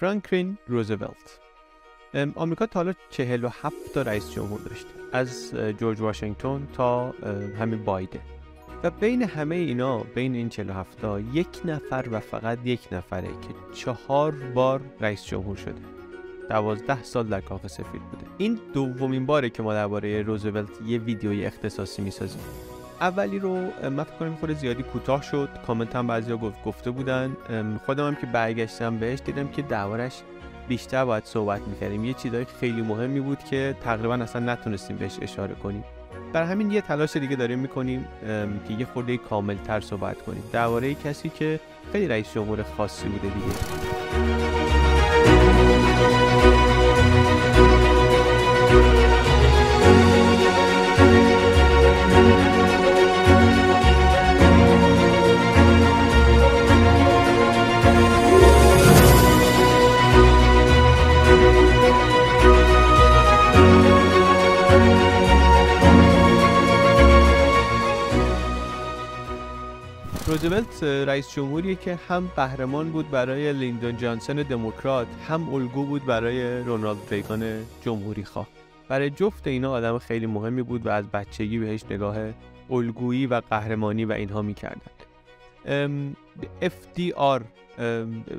فرانکلین روزولت آمریکا تا حالا 47 تا رئیس جمهور داشته از جورج واشنگتن تا همین بایدن و بین همه اینا بین این 47 تا یک نفر و فقط یک نفره که چهار بار رئیس جمهور شده دوازده سال در کاخ سفید بوده این دومین باره که ما درباره روزولت یه ویدیوی اختصاصی میسازیم اولی رو من فکر کنم خود زیادی کوتاه شد کامنت هم بعضیا گفت گفته بودن خودم هم که برگشتم بهش دیدم که دربارش بیشتر باید صحبت میکردیم یه چیزای خیلی مهمی بود که تقریبا اصلا نتونستیم بهش اشاره کنیم بر همین یه تلاش دیگه داریم میکنیم که یه خورده کامل تر صحبت کنیم درباره کسی که خیلی رئیس جمهور خاصی بوده دیگه روزولت رئیس جمهوری که هم قهرمان بود برای لیندون جانسن دموکرات هم الگو بود برای رونالد ریگان جمهوری خواه برای جفت اینا آدم خیلی مهمی بود و از بچگی بهش نگاه الگویی و قهرمانی و اینها میکردن FDR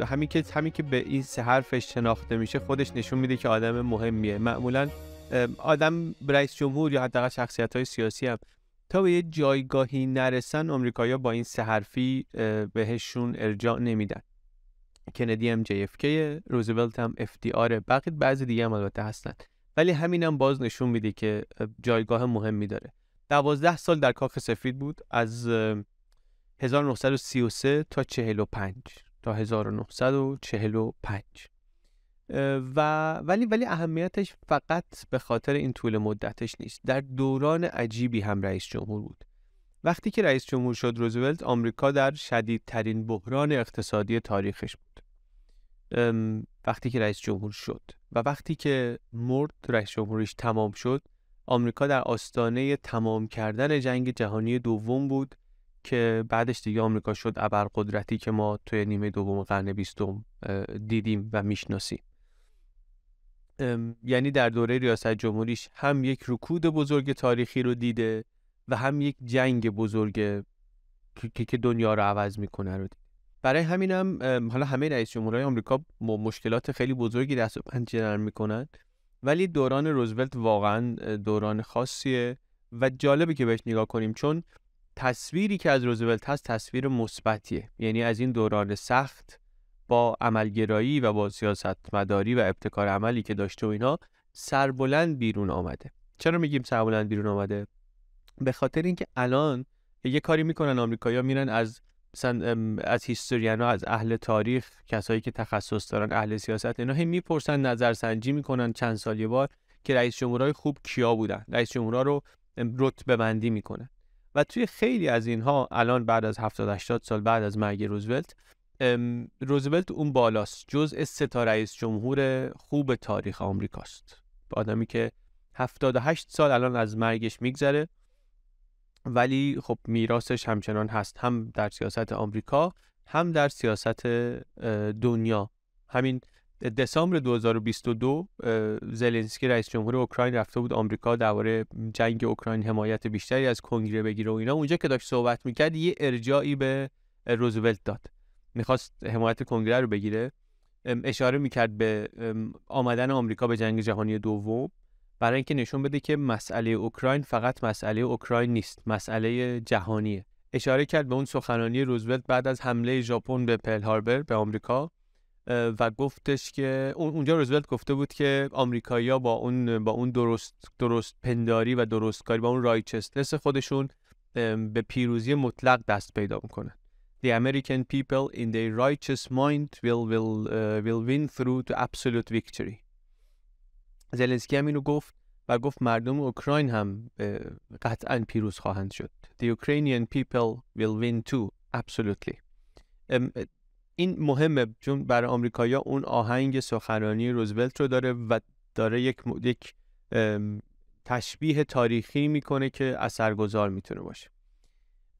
همین که همی که به این سه حرفش شناخته میشه خودش نشون میده که آدم مهمیه معمولا آدم رئیس جمهور یا حداقل شخصیت های سیاسی هم تا به یه جایگاهی نرسن آمریکایا با این سه حرفی بهشون ارجاع نمیدن کندی هم JFK روزولت هم FDR بقیه بعضی دیگه هم البته هستن ولی همین هم باز نشون میده که جایگاه مهمی داره دوازده سال در کاخ سفید بود از 1933 تا 45 تا 1945 و ولی ولی اهمیتش فقط به خاطر این طول مدتش نیست در دوران عجیبی هم رئیس جمهور بود وقتی که رئیس جمهور شد روزولت آمریکا در شدیدترین بحران اقتصادی تاریخش بود وقتی که رئیس جمهور شد و وقتی که مرد رئیس جمهوریش تمام شد آمریکا در آستانه تمام کردن جنگ جهانی دوم بود که بعدش دیگه آمریکا شد ابرقدرتی که ما توی نیمه دوم قرن بیستم دیدیم و میشناسیم یعنی در دوره ریاست جمهوریش هم یک رکود بزرگ تاریخی رو دیده و هم یک جنگ بزرگ که دنیا رو عوض میکنه رو دیده برای همینم هم حالا همه رئیس جمهورهای آمریکا مشکلات خیلی بزرگی دست و پنجه نرم میکنن ولی دوران روزولت واقعا دوران خاصیه و جالبه که بهش نگاه کنیم چون تصویری که از روزولت هست تصویر مثبتیه یعنی از این دوران سخت با عملگرایی و با سیاست مداری و ابتکار عملی که داشته و اینا سربلند بیرون آمده چرا میگیم سربلند بیرون آمده به خاطر اینکه الان یه کاری میکنن آمریکایی‌ها میرن از از ها از اهل تاریخ کسایی که تخصص دارن اهل سیاست اینا هی میپرسن نظرسنجی میکنن چند سال یه بار که رئیس جمهورای خوب کیا بودن رئیس جمهورا رو رتبه بندی میکنن و توی خیلی از اینها الان بعد از 70 80 سال بعد از مرگ روزولت روزولت اون بالاست جزء سه رئیس جمهور خوب تاریخ آمریکاست آدمی که 78 سال الان از مرگش میگذره ولی خب میراثش همچنان هست هم در سیاست آمریکا هم در سیاست دنیا همین دسامبر 2022 زلنسکی رئیس جمهور اوکراین رفته بود آمریکا درباره جنگ اوکراین حمایت بیشتری از کنگره بگیره و اینا اونجا که داشت صحبت میکرد یه ارجاعی به روزولت داد میخواست حمایت کنگره رو بگیره اشاره میکرد به آمدن آمریکا به جنگ جهانی دوم برای اینکه نشون بده که مسئله اوکراین فقط مسئله اوکراین نیست مسئله جهانیه اشاره کرد به اون سخنرانی روزولت بعد از حمله ژاپن به پل هاربر به آمریکا و گفتش که اونجا روزولت گفته بود که آمریکایی‌ها با اون با اون درست درست پنداری و درستکاری با اون رایچستنس خودشون به پیروزی مطلق دست پیدا میکنن the American people in their righteous mind will, will, uh, will win through to absolute victory زلنسکی هم اینو گفت و گفت مردم اوکراین هم قطعا پیروز خواهند شد The Ukrainian people will win too absolutely این مهمه چون برای آمریکایا اون آهنگ سخنرانی روزولت رو داره و داره یک, یک تشبیه تاریخی میکنه که اثرگذار میتونه باشه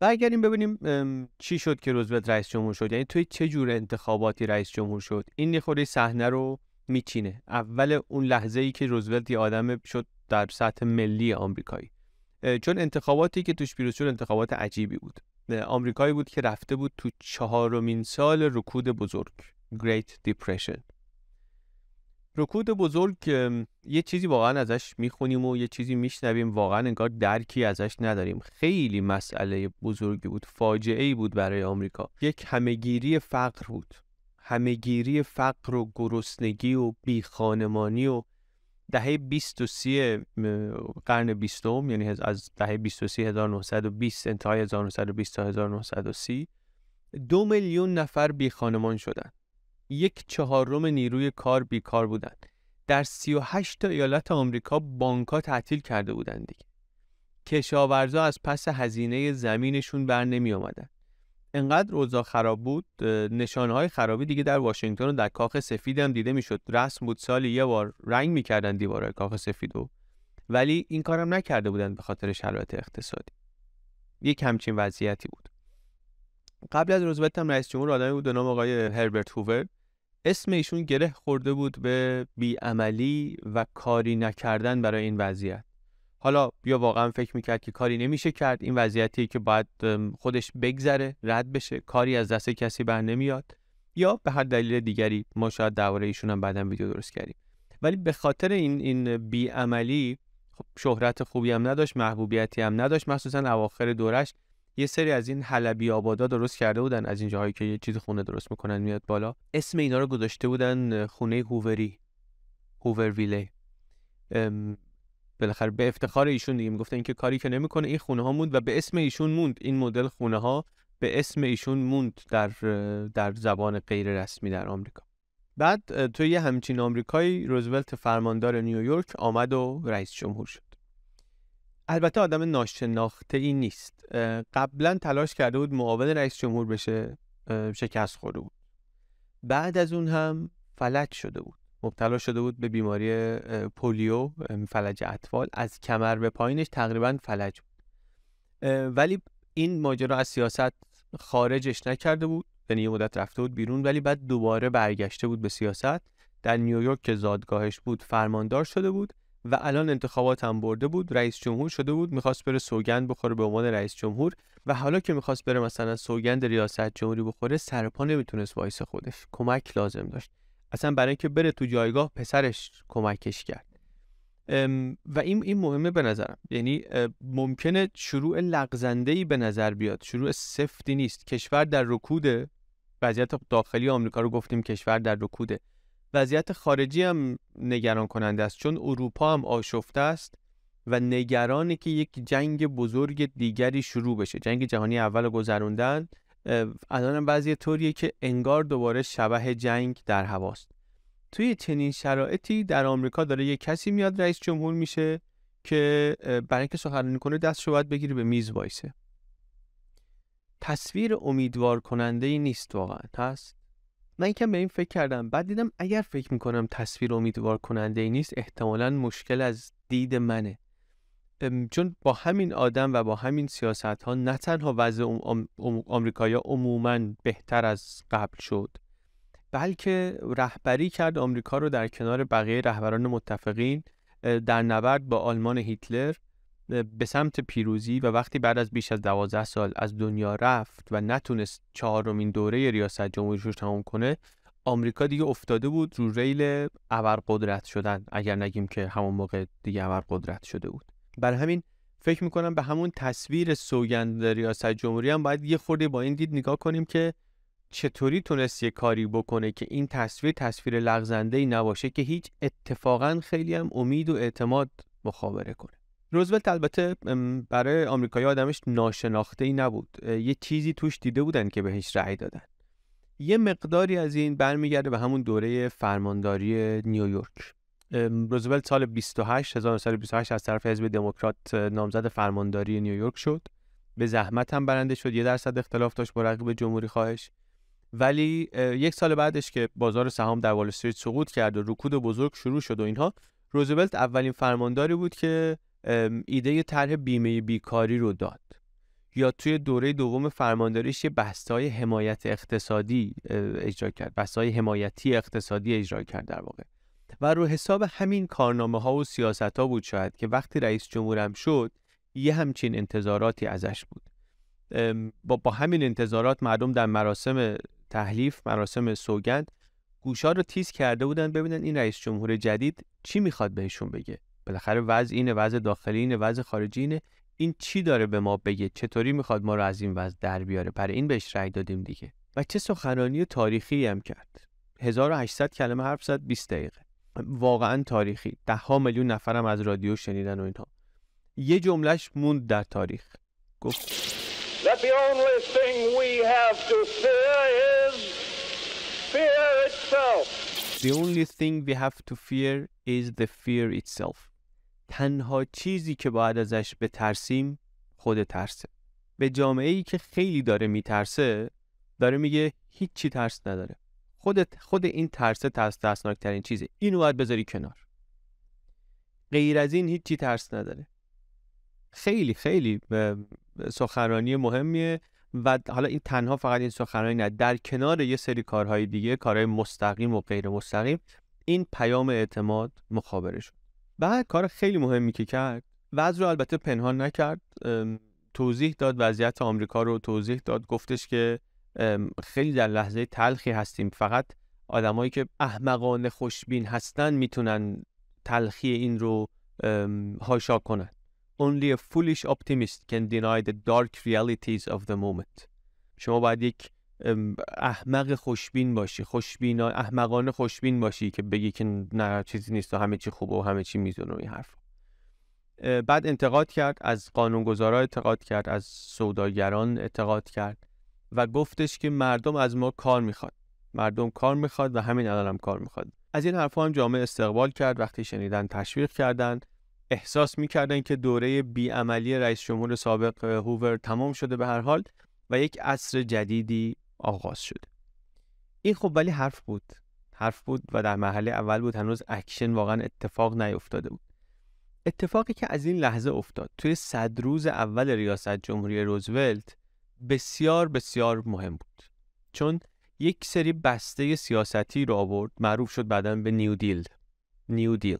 برگردیم ببینیم چی شد که روزولت رئیس جمهور شد یعنی توی چه جور انتخاباتی رئیس جمهور شد این نخوری صحنه رو میچینه اول اون لحظه ای که روزولت یه آدم شد در سطح ملی آمریکایی چون انتخاباتی که توش پیروز شد انتخابات عجیبی بود آمریکایی بود که رفته بود تو چهارمین سال رکود بزرگ Great Depression رکود بزرگ یه چیزی واقعا ازش میخونیم و یه چیزی میشنویم واقعا انگار درکی ازش نداریم خیلی مسئله بزرگی بود فاجعه ای بود برای آمریکا یک همهگیری فقر بود همهگیری فقر و گرسنگی و بیخانمانی و دهه 20 و 30 قرن 20 یعنی از دهه 20 و 30 1920 انتهای 1920 تا 1930 دو میلیون نفر بی خانمان شدند یک چهارم نیروی کار بیکار بودند. در 38 تا ایالت آمریکا بانکها تعطیل کرده بودند دیگه. کشاورزا از پس هزینه زمینشون بر نمی آمدن. انقدر روزا خراب بود های خرابی دیگه در واشنگتن و در کاخ سفید هم دیده میشد رسم بود سالی یه بار رنگ میکردن دیوارهای کاخ سفید و ولی این کارم نکرده بودند به خاطر شرایط اقتصادی یک همچین وضعیتی بود قبل از روزولت هم رئیس جمهور آدمی بود به نام آقای هربرت هوور اسم ایشون گره خورده بود به بیعملی و کاری نکردن برای این وضعیت حالا یا واقعا فکر میکرد که کاری نمیشه کرد این وضعیتی که باید خودش بگذره رد بشه کاری از دست کسی بر نمیاد یا به هر دلیل دیگری ما شاید درباره ایشون هم بعدم ویدیو درست کردیم ولی به خاطر این این بیعملی خب شهرت خوبی هم نداشت محبوبیتی هم نداشت مخصوصا اواخر دورش یه سری از این حلبی آبادا درست کرده بودن از این جاهایی که یه چیز خونه درست میکنن میاد بالا اسم اینا رو گذاشته بودن خونه هووری هوور ویله بالاخره به افتخار ایشون دیگه میگفتن اینکه کاری که نمیکنه این خونه ها موند و به اسم ایشون موند این مدل خونه ها به اسم ایشون موند در در زبان غیر رسمی در آمریکا بعد توی یه همچین آمریکایی روزولت فرماندار نیویورک آمد و رئیس جمهور شد البته آدم ناشناخته ای نیست قبلا تلاش کرده بود معاون رئیس جمهور بشه شکست خورده بود بعد از اون هم فلج شده بود مبتلا شده بود به بیماری پولیو فلج اطفال از کمر به پایینش تقریبا فلج بود ولی این ماجرا از سیاست خارجش نکرده بود یعنی یه مدت رفته بود بیرون ولی بعد دوباره برگشته بود به سیاست در نیویورک که زادگاهش بود فرماندار شده بود و الان انتخابات هم برده بود رئیس جمهور شده بود میخواست بره سوگند بخوره به عنوان رئیس جمهور و حالا که میخواست بره مثلا سوگند ریاست جمهوری بخوره سرپا نمیتونست وایس خودش کمک لازم داشت اصلا برای اینکه بره تو جایگاه پسرش کمکش کرد و این این مهمه به نظرم یعنی ممکنه شروع لغزنده به نظر بیاد شروع سفتی نیست کشور در رکوده وضعیت داخلی آمریکا رو گفتیم کشور در رکوده وضعیت خارجی هم نگران کننده است چون اروپا هم آشفته است و نگرانه که یک جنگ بزرگ دیگری شروع بشه جنگ جهانی اول گذروندن الان هم بعضی طوریه که انگار دوباره شبه جنگ در هواست توی چنین شرایطی در آمریکا داره یک کسی میاد رئیس جمهور میشه که برای اینکه سخنرانی کنه دستشو باید بگیری به میز وایسه تصویر امیدوار کننده ای نیست واقعا هست من یکم به این فکر کردم بعد دیدم اگر فکر میکنم تصویر امیدوار کننده ای نیست احتمالا مشکل از دید منه چون با همین آدم و با همین سیاست ها نه تنها وضع آمریکایا عموما بهتر از قبل شد بلکه رهبری کرد آمریکا رو در کنار بقیه رهبران متفقین در نبرد با آلمان هیتلر به سمت پیروزی و وقتی بعد از بیش از دوازده سال از دنیا رفت و نتونست چهارمین دوره ریاست جمهوریش رو تمام کنه آمریکا دیگه افتاده بود رو ریل قدرت شدن اگر نگیم که همون موقع دیگه قدرت شده بود بر همین فکر میکنم به همون تصویر سوگند ریاست جمهوری هم باید یه خورده با این دید نگاه کنیم که چطوری تونست یه کاری بکنه که این تصویر تصویر لغزنده ای نباشه که هیچ اتفاقا خیلی هم امید و اعتماد مخابره کنه روزولت البته برای آمریکایی آدمش ناشناخته ای نبود یه چیزی توش دیده بودن که بهش رأی دادن یه مقداری از این برمیگرده به همون دوره فرمانداری نیویورک روزولت سال 28 1928 از طرف حزب دموکرات نامزد فرمانداری نیویورک شد به زحمت هم برنده شد یه درصد اختلاف داشت با رقیب جمهوری خواهش ولی یک سال بعدش که بازار سهام در وال استریت سقوط کرد و رکود بزرگ شروع شد و اینها روزولت اولین فرمانداری بود که ایده طرح بیمه بیکاری رو داد یا توی دوره دوم فرمانداریش یه بحث حمایت اقتصادی اجرا کرد بحث حمایتی اقتصادی اجرا کرد در واقع و رو حساب همین کارنامه ها و سیاست ها بود شاید که وقتی رئیس جمهورم شد یه همچین انتظاراتی ازش بود با, با همین انتظارات مردم در مراسم تحلیف مراسم سوگند گوشا رو تیز کرده بودن ببینن این رئیس جمهور جدید چی میخواد بهشون بگه بالاخره وضع اینه وضع داخلی اینه وضع خارجی اینه این چی داره به ما بگه چطوری میخواد ما رو از این وضع در بیاره برای این بهش رأی دادیم دیگه و چه سخنرانی تاریخی هم کرد 1800 کلمه حرف زد دقیقه واقعا تاریخی ده ها میلیون نفرم از رادیو شنیدن و اینها یه جملهش موند در تاریخ گفت the only thing we have to fear is fear itself. The only thing we have to fear is the fear itself. تنها چیزی که باید ازش به ترسیم خود ترسه به جامعه ای که خیلی داره میترسه داره میگه هیچی ترس نداره خودت خود این ترسه ترس ترسناک ترین چیزه اینو باید بذاری کنار غیر از این هیچی ترس نداره خیلی خیلی سخنرانی مهمیه و حالا این تنها فقط این سخنرانی نه در کنار یه سری کارهای دیگه کارهای مستقیم و غیر مستقیم این پیام اعتماد مخابره شد بعد کار خیلی مهمی که کرد وضع رو البته پنهان نکرد توضیح داد وضعیت آمریکا رو توضیح داد گفتش که خیلی در لحظه تلخی هستیم فقط آدمایی که احمقان خوشبین هستن میتونن تلخی این رو هاشا کنند. Only a foolish optimist can deny the dark realities of the moment شما باید یک احمق خوشبین باشی خوشبین احمقان خوشبین باشی که بگی که نه چیزی نیست و همه چی خوبه و همه چی میزونه این حرف بعد انتقاد کرد از قانونگذارا انتقاد کرد از سوداگران انتقاد کرد و گفتش که مردم از ما کار میخواد مردم کار میخواد و همین الان هم کار میخواد از این حرفها هم جامعه استقبال کرد وقتی شنیدن تشویق کردند احساس میکردن که دوره بیعملی رئیس جمهور سابق هوور تمام شده به هر حال و یک عصر جدیدی آغاز شد این خب ولی حرف بود حرف بود و در مرحله اول بود هنوز اکشن واقعا اتفاق نیفتاده بود اتفاقی که از این لحظه افتاد توی صد روز اول ریاست جمهوری روزولت بسیار بسیار مهم بود چون یک سری بسته سیاستی رو آورد معروف شد بعدا به نیو دیل نیو دیل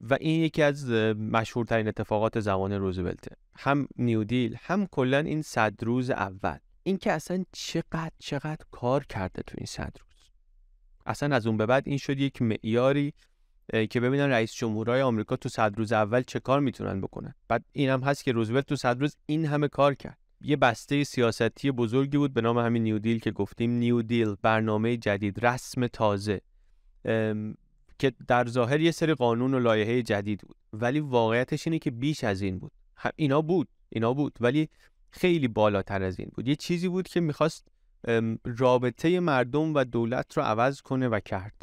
و این یکی از مشهورترین اتفاقات زمان روزولته هم نیو دیل هم کلا این صد روز اول که اصلا چقدر چقدر کار کرده تو این صد روز اصلا از اون به بعد این شد یک معیاری که ببینن رئیس جمهورهای آمریکا تو صد روز اول چه کار میتونن بکنن بعد این هم هست که روزولت تو صد روز این همه کار کرد یه بسته سیاستی بزرگی بود به نام همین نیو دیل که گفتیم نیو دیل برنامه جدید رسم تازه که در ظاهر یه سری قانون و لایحه جدید بود ولی واقعیتش اینه که بیش از این بود اینا بود اینا بود ولی خیلی بالاتر از این بود یه چیزی بود که میخواست رابطه مردم و دولت رو عوض کنه و کرد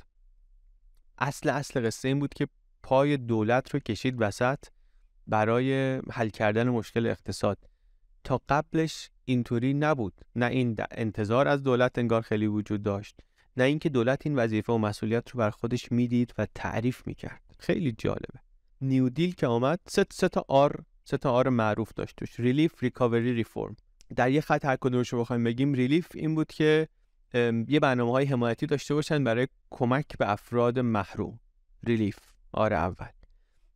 اصل اصل قصه این بود که پای دولت رو کشید وسط برای حل کردن مشکل اقتصاد تا قبلش اینطوری نبود نه این انتظار از دولت انگار خیلی وجود داشت نه اینکه دولت این وظیفه و مسئولیت رو بر خودش میدید و تعریف میکرد خیلی جالبه نیودیل که آمد سه تا آر سه تا آر معروف داشت توش ریلیف ریکاوری ریفورم در یه خط هر کدومش رو بخوایم بگیم ریلیف این بود که یه برنامه های حمایتی داشته باشن برای کمک به افراد محروم ریلیف آر اول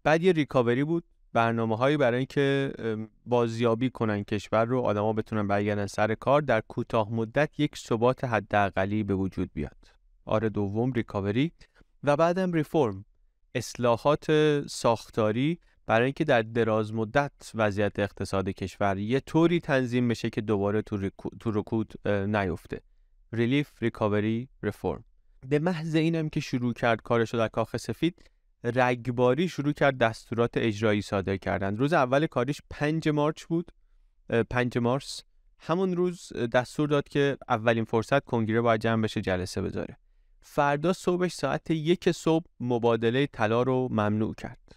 بعد یه ریکاوری بود برنامه هایی برای اینکه بازیابی کنن کشور رو آدما بتونن برگردن سر کار در کوتاه مدت یک ثبات حداقلی به وجود بیاد آر دوم ریکاوری و بعدم ریفرم اصلاحات ساختاری برای اینکه در دراز مدت وضعیت اقتصاد کشور یه طوری تنظیم بشه که دوباره تو, رکود نیفته ریلیف ریکاوری رفرم به محض اینم که شروع کرد کارش رو در کاخ سفید رگباری شروع کرد دستورات اجرایی صادر کردن روز اول کاریش 5 مارچ بود 5 مارس همون روز دستور داد که اولین فرصت کنگره باید جمع بشه جلسه بذاره فردا صبحش ساعت یک صبح مبادله طلا رو ممنوع کرد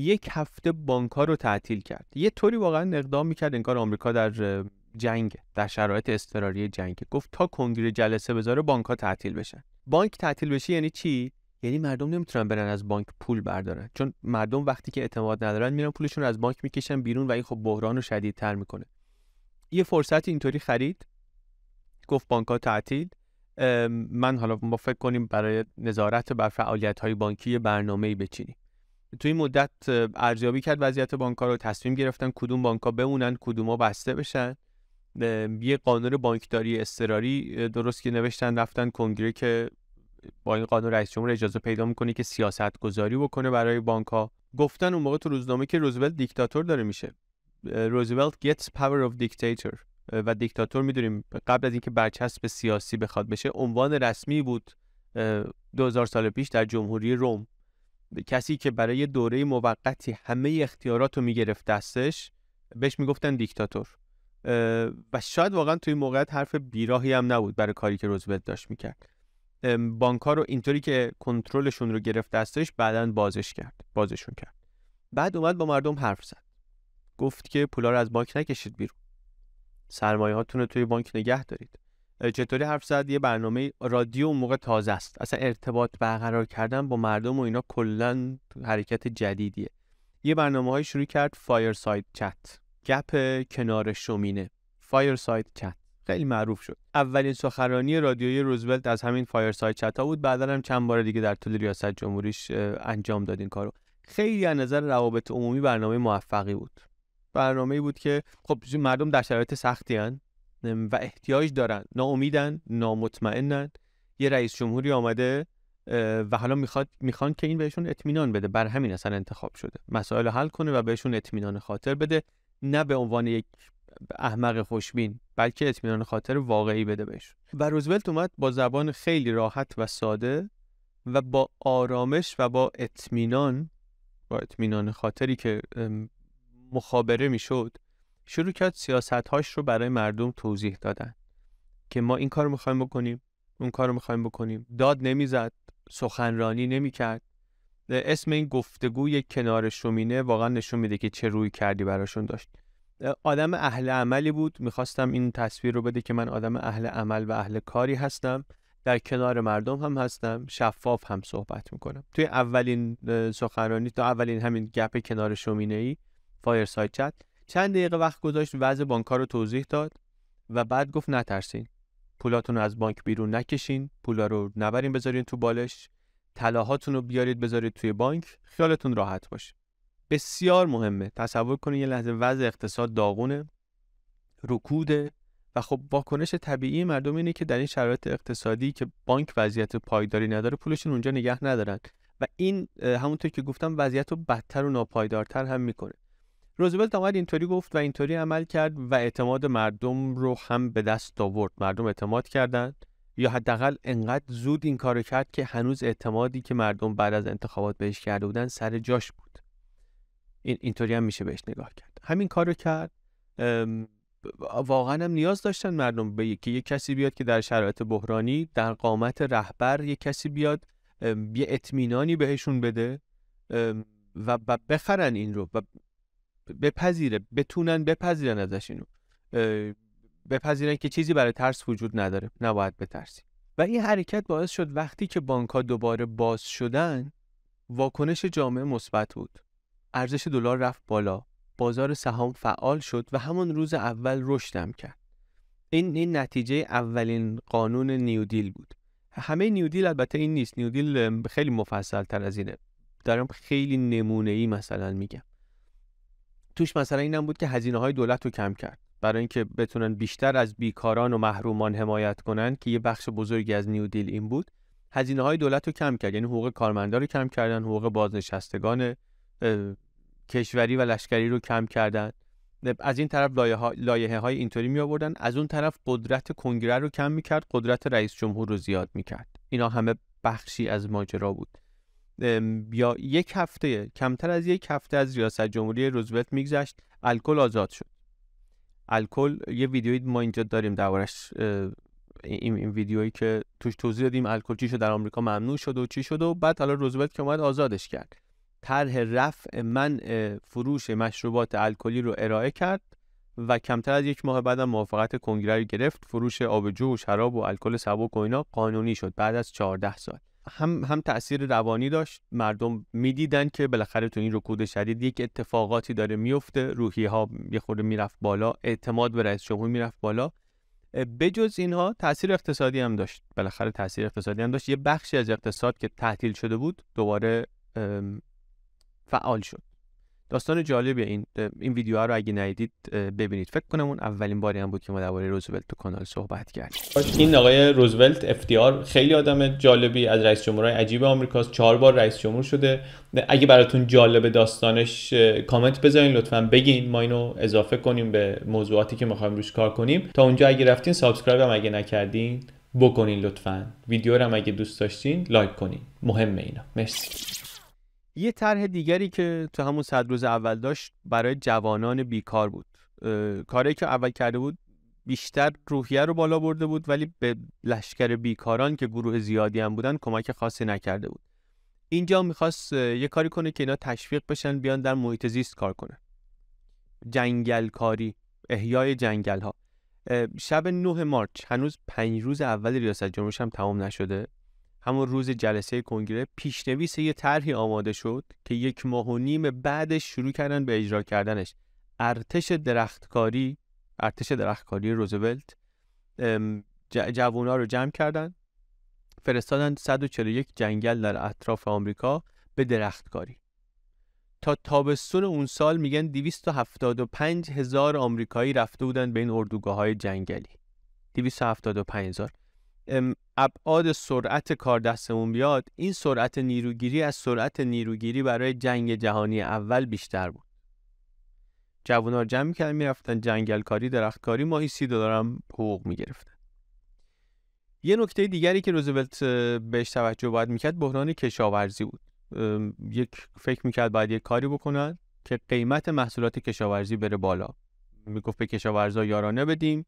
یک هفته بانک ها رو تعطیل کرد یه طوری واقعا اقدام میکرد انگار آمریکا در جنگ در شرایط اضطراری جنگ گفت تا کنگره جلسه بذاره بانک ها تعطیل بشن بانک تعطیل بشه یعنی چی یعنی مردم نمیتونن برن از بانک پول بردارن چون مردم وقتی که اعتماد ندارن میرن پولشون رو از بانک میکشن بیرون و این خب بحران رو شدیدتر میکنه یه فرصت اینطوری خرید گفت بانک ها تعطیل من حالا ما فکر کنیم برای نظارت بر فعالیت های بانکی برنامه ای بچینیم تو این مدت ارزیابی کرد وضعیت بانک رو تصمیم گرفتن کدوم بانک ها بمونن کدوم ها بسته بشن یه قانون بانکداری استراری درست که نوشتن رفتن کنگره که با این قانون رئیس جمهور اجازه پیدا میکنه که سیاست گذاری بکنه برای بانک ها گفتن اون موقع تو روزنامه که روزولت دیکتاتور داره میشه روزولت gets power of dictator و دیکتاتور میدونیم قبل از اینکه برچسب سیاسی بخواد بشه عنوان رسمی بود 2000 سال پیش در جمهوری روم کسی که برای دوره موقتی همه اختیارات رو میگرفت دستش بهش میگفتن دیکتاتور و شاید واقعا توی موقعیت حرف بیراهی هم نبود برای کاری که روزولت داشت میکرد بانک رو اینطوری که کنترلشون رو گرفت دستش بعدا بازش کرد بازشون کرد بعد اومد با مردم حرف زد گفت که پولا از بانک نکشید بیرون سرمایه هاتون رو توی بانک نگه دارید چطوری حرف زد یه برنامه رادیو موقع تازه است اصلا ارتباط برقرار کردن با مردم و اینا کلا حرکت جدیدیه یه برنامه های شروع کرد ساید چت گپ کنار شومینه ساید چت خیلی معروف شد اولین سخرانی رادیوی روزولت از همین فایر ساید چت ها بود بعدا هم چند بار دیگه در طول ریاست جمهوریش انجام داد این کارو خیلی از نظر روابط عمومی برنامه موفقی بود برنامه بود که خب مردم در شرایط سختی و احتیاج دارن ناامیدن نامطمئنن یه رئیس جمهوری آمده و حالا میخواد میخوان که این بهشون اطمینان بده بر همین اصلا انتخاب شده مسائل حل کنه و بهشون اطمینان خاطر بده نه به عنوان یک احمق خوشبین بلکه اطمینان خاطر واقعی بده بهش و روزولت اومد با زبان خیلی راحت و ساده و با آرامش و با اطمینان با اطمینان خاطری که مخابره میشد شروع کرد سیاستهاش رو برای مردم توضیح دادن که ما این کار رو میخوایم بکنیم اون کار رو میخوایم بکنیم داد نمیزد سخنرانی نمیکرد اسم این گفتگوی کنار شومینه واقعا نشون میده که چه روی کردی براشون داشت آدم اهل عملی بود میخواستم این تصویر رو بده که من آدم اهل عمل و اهل کاری هستم در کنار مردم هم هستم شفاف هم صحبت میکنم توی اولین سخنرانی تو اولین همین گپ کنار شومینه ای فایر چت چند دقیقه وقت گذاشت وضع بانک‌ها رو توضیح داد و بعد گفت نترسین پولاتون رو از بانک بیرون نکشین پولا رو نبرین بذارین تو بالش طلاهاتون رو بیارید بذارید توی بانک خیالتون راحت باشه بسیار مهمه تصور کنید یه لحظه وضع اقتصاد داغونه رکوده و خب واکنش طبیعی مردم اینه که در این شرایط اقتصادی که بانک وضعیت پایداری نداره پولشون اونجا نگه ندارن و این همونطور که گفتم وضعیت رو بدتر و ناپایدارتر هم میکنه روزولت آمد اینطوری گفت و اینطوری عمل کرد و اعتماد مردم رو هم به دست آورد مردم اعتماد کردند یا حداقل انقدر زود این کارو کرد که هنوز اعتمادی که مردم بعد از انتخابات بهش کرده بودن سر جاش بود این اینطوری هم میشه بهش نگاه کرد همین کارو کرد واقعا هم نیاز داشتن مردم به که یک کسی بیاد که در شرایط بحرانی در قامت رهبر یک کسی بیاد یه اطمینانی بهشون بده و بخرن این رو و بپذیره بتونن بپذیرن ازش اینو بپذیرن که چیزی برای ترس وجود نداره نباید بترسی و این حرکت باعث شد وقتی که بانک دوباره باز شدن واکنش جامعه مثبت بود ارزش دلار رفت بالا بازار سهام فعال شد و همون روز اول رشدم کرد این این نتیجه اولین قانون نیودیل بود همه نیودیل البته این نیست نیودیل خیلی مفصل تر از اینه دارم خیلی نمونه ای مثلا میگم توش مثلا اینم بود که هزینه های دولت رو کم کرد برای اینکه بتونن بیشتر از بیکاران و محرومان حمایت کنن که یه بخش بزرگی از نیو دیل این بود هزینه های دولت رو کم کرد یعنی حقوق کارمندا رو کم کردن حقوق بازنشستگان کشوری و لشکری رو کم کردن از این طرف لایه, های اینطوری می آوردن از اون طرف قدرت کنگره رو کم می کرد قدرت رئیس جمهور رو زیاد می کرد اینا همه بخشی از ماجرا بود یا یک هفته کمتر از یک هفته از ریاست جمهوری روزولت میگذشت الکل آزاد شد الکل یه ویدیویی ما اینجا داریم دربارش این, این ویدیویی که توش توضیح دادیم الکل چی شد در آمریکا ممنوع شد و چی شد و بعد حالا روزولت که اومد آزادش کرد طرح رفع من فروش مشروبات الکلی رو ارائه کرد و کمتر از یک ماه بعد موافقت کنگره گرفت فروش آبجو و شراب و الکل سبک و اینا قانونی شد بعد از 14 سال هم هم تاثیر روانی داشت مردم میدیدن که بالاخره تو این رکود شدید یک اتفاقاتی داره میفته روحی ها یه خورده میرفت بالا اعتماد به رئیس جمهور میرفت بالا بجز اینها تاثیر اقتصادی هم داشت بالاخره تاثیر اقتصادی هم داشت یه بخشی از اقتصاد که تعطیل شده بود دوباره فعال شد داستان جالبیه این این ویدیو رو اگه ندیدید ببینید فکر کنم اون اولین باری هم بود که ما درباره روزولت تو کانال صحبت کردیم این آقای روزولت اف خیلی آدم جالبی از رئیس جمهورهای عجیب آمریکاست چهار بار رئیس جمهور شده اگه براتون جالب داستانش کامنت بذارین لطفا بگین ما اینو اضافه کنیم به موضوعاتی که میخوایم روش کار کنیم تا اونجا اگه رفتین سابسکرایب هم اگه نکردین بکنین لطفا ویدیو رو اگه دوست داشتین لایک کنین مهمه اینا مرسی یه طرح دیگری که تو همون صد روز اول داشت برای جوانان بیکار بود کاری که اول کرده بود بیشتر روحیه رو بالا برده بود ولی به لشکر بیکاران که گروه زیادی هم بودن کمک خاصی نکرده بود اینجا میخواست یه کاری کنه که اینا تشویق بشن بیان در محیط زیست کار کنه. جنگل کاری احیای جنگل ها شب 9 مارچ هنوز پنج روز اول ریاست جمهوریش هم تمام نشده همون روز جلسه کنگره پیشنویس یه طرحی آماده شد که یک ماه و نیم بعدش شروع کردن به اجرا کردنش ارتش درختکاری ارتش درختکاری روزولت جوونا رو جمع کردن فرستادن 141 جنگل در اطراف آمریکا به درختکاری تا تابستون اون سال میگن 275 هزار آمریکایی رفته بودن به این اردوگاه های جنگلی 275 هزار ابعاد سرعت کار دستمون بیاد این سرعت نیروگیری از سرعت نیروگیری برای جنگ جهانی اول بیشتر بود ها جمع میکردن میرفتن جنگلکاری درختکاری ماهی سی دلار هم حقوق میگرفتن یه نکته دیگری که روزولت بهش توجه باید میکرد بحران کشاورزی بود یک فکر میکرد باید یک کاری بکنن که قیمت محصولات کشاورزی بره بالا میگفت به کشاورزا یارانه بدیم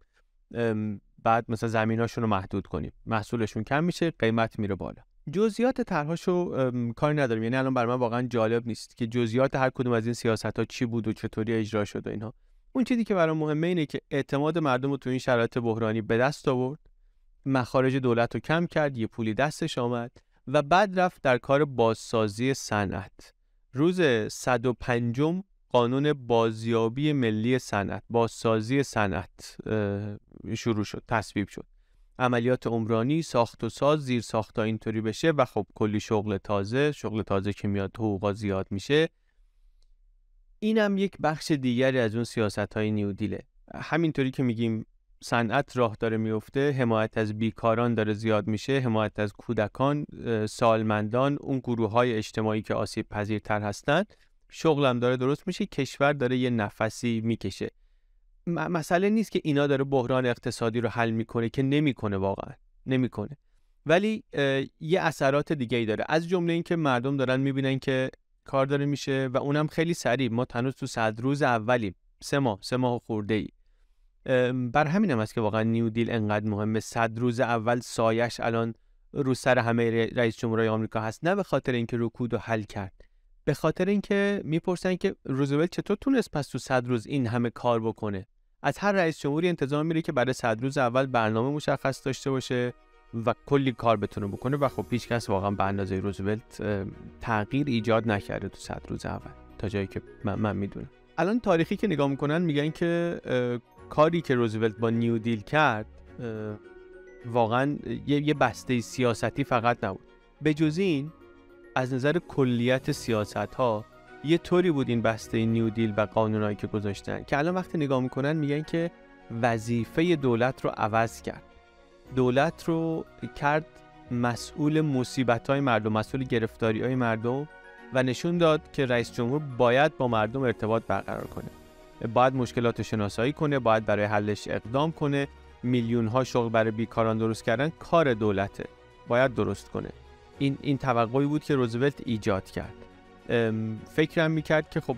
بعد مثلا زمیناشون رو محدود کنیم محصولشون کم میشه قیمت میره بالا جزئیات طرحاشو کاری نداریم یعنی الان بر من واقعا جالب نیست که جزئیات هر کدوم از این سیاست ها چی بود و چطوری اجرا شد و اینها اون چیزی که برام مهمه اینه که اعتماد مردم رو تو این شرایط بحرانی به دست آورد مخارج دولت رو کم کرد یه پولی دستش آمد و بعد رفت در کار بازسازی صنعت روز 105 قانون بازیابی ملی صنعت بازسازی صنعت شروع شد تصویب شد عملیات عمرانی ساخت و ساز زیر ساختا اینطوری بشه و خب کلی شغل تازه شغل تازه که میاد حقوقا زیاد میشه این هم یک بخش دیگری از اون سیاست های نیودیله همینطوری که میگیم صنعت راه داره میفته حمایت از بیکاران داره زیاد میشه حمایت از کودکان سالمندان اون گروه های اجتماعی که آسیب پذیرتر هستند شغلم داره درست میشه کشور داره یه نفسی میکشه م- مسئله نیست که اینا داره بحران اقتصادی رو حل میکنه که نمیکنه واقعا نمیکنه ولی یه اثرات دیگه ای داره از جمله اینکه مردم دارن میبینن که کار داره میشه و اونم خیلی سریع ما تنوز تو صد روز اولیم سه ماه سه ماه خورده ای بر همینم هم است که واقعا نیو دیل انقدر مهمه صد روز اول سایش الان رو سر همه رئیس جمهورهای آمریکا هست نه به خاطر اینکه رکود رو حل کرد به خاطر اینکه میپرسن که روزولت چطور تونست پس تو صد روز این همه کار بکنه از هر رئیس جمهوری انتظار میره که برای صد روز اول برنامه مشخص داشته باشه و کلی کار بتونه بکنه و خب هیچ کس واقعا به اندازه روزولت تغییر ایجاد نکرده تو صد روز اول تا جایی که من, من میدونم الان تاریخی که نگاه میکنن میگن که کاری که روزولت با نیو دیل کرد واقعا یه, بسته سیاستی فقط نبود به جز این از نظر کلیت سیاست ها یه طوری بود این بسته نیو دیل و قانونایی که گذاشتن که الان وقتی نگاه میکنن میگن که وظیفه دولت رو عوض کرد دولت رو کرد مسئول مصیبت های مردم مسئول گرفتاری های مردم و نشون داد که رئیس جمهور باید با مردم ارتباط برقرار کنه باید مشکلات شناسایی کنه باید برای حلش اقدام کنه میلیون ها شغل برای بیکاران درست کردن کار دولته باید درست کنه این این توقعی بود که روزولت ایجاد کرد فکرم میکرد که خب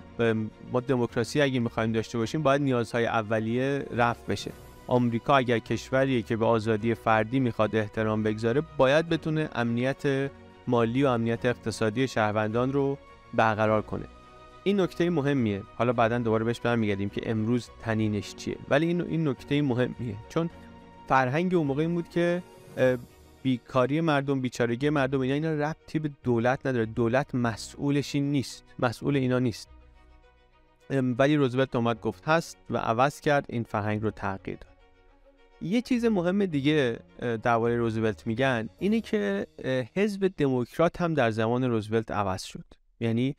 ما دموکراسی اگه میخوایم داشته باشیم باید نیازهای اولیه رفع بشه آمریکا اگر کشوریه که به آزادی فردی میخواد احترام بگذاره باید بتونه امنیت مالی و امنیت اقتصادی شهروندان رو برقرار کنه این نکته مهمیه حالا بعدا دوباره بهش برمیگردیم که امروز تنینش چیه ولی این این نکته مهمیه چون فرهنگ اون موقع بود که بیکاری مردم بیچارگی مردم اینا اینا ربطی به دولت نداره دولت مسئولش نیست مسئول اینا نیست ولی روزولت اومد گفت هست و عوض کرد این فرهنگ رو تغییر داد یه چیز مهم دیگه درباره روزولت میگن اینه که حزب دموکرات هم در زمان روزولت عوض شد یعنی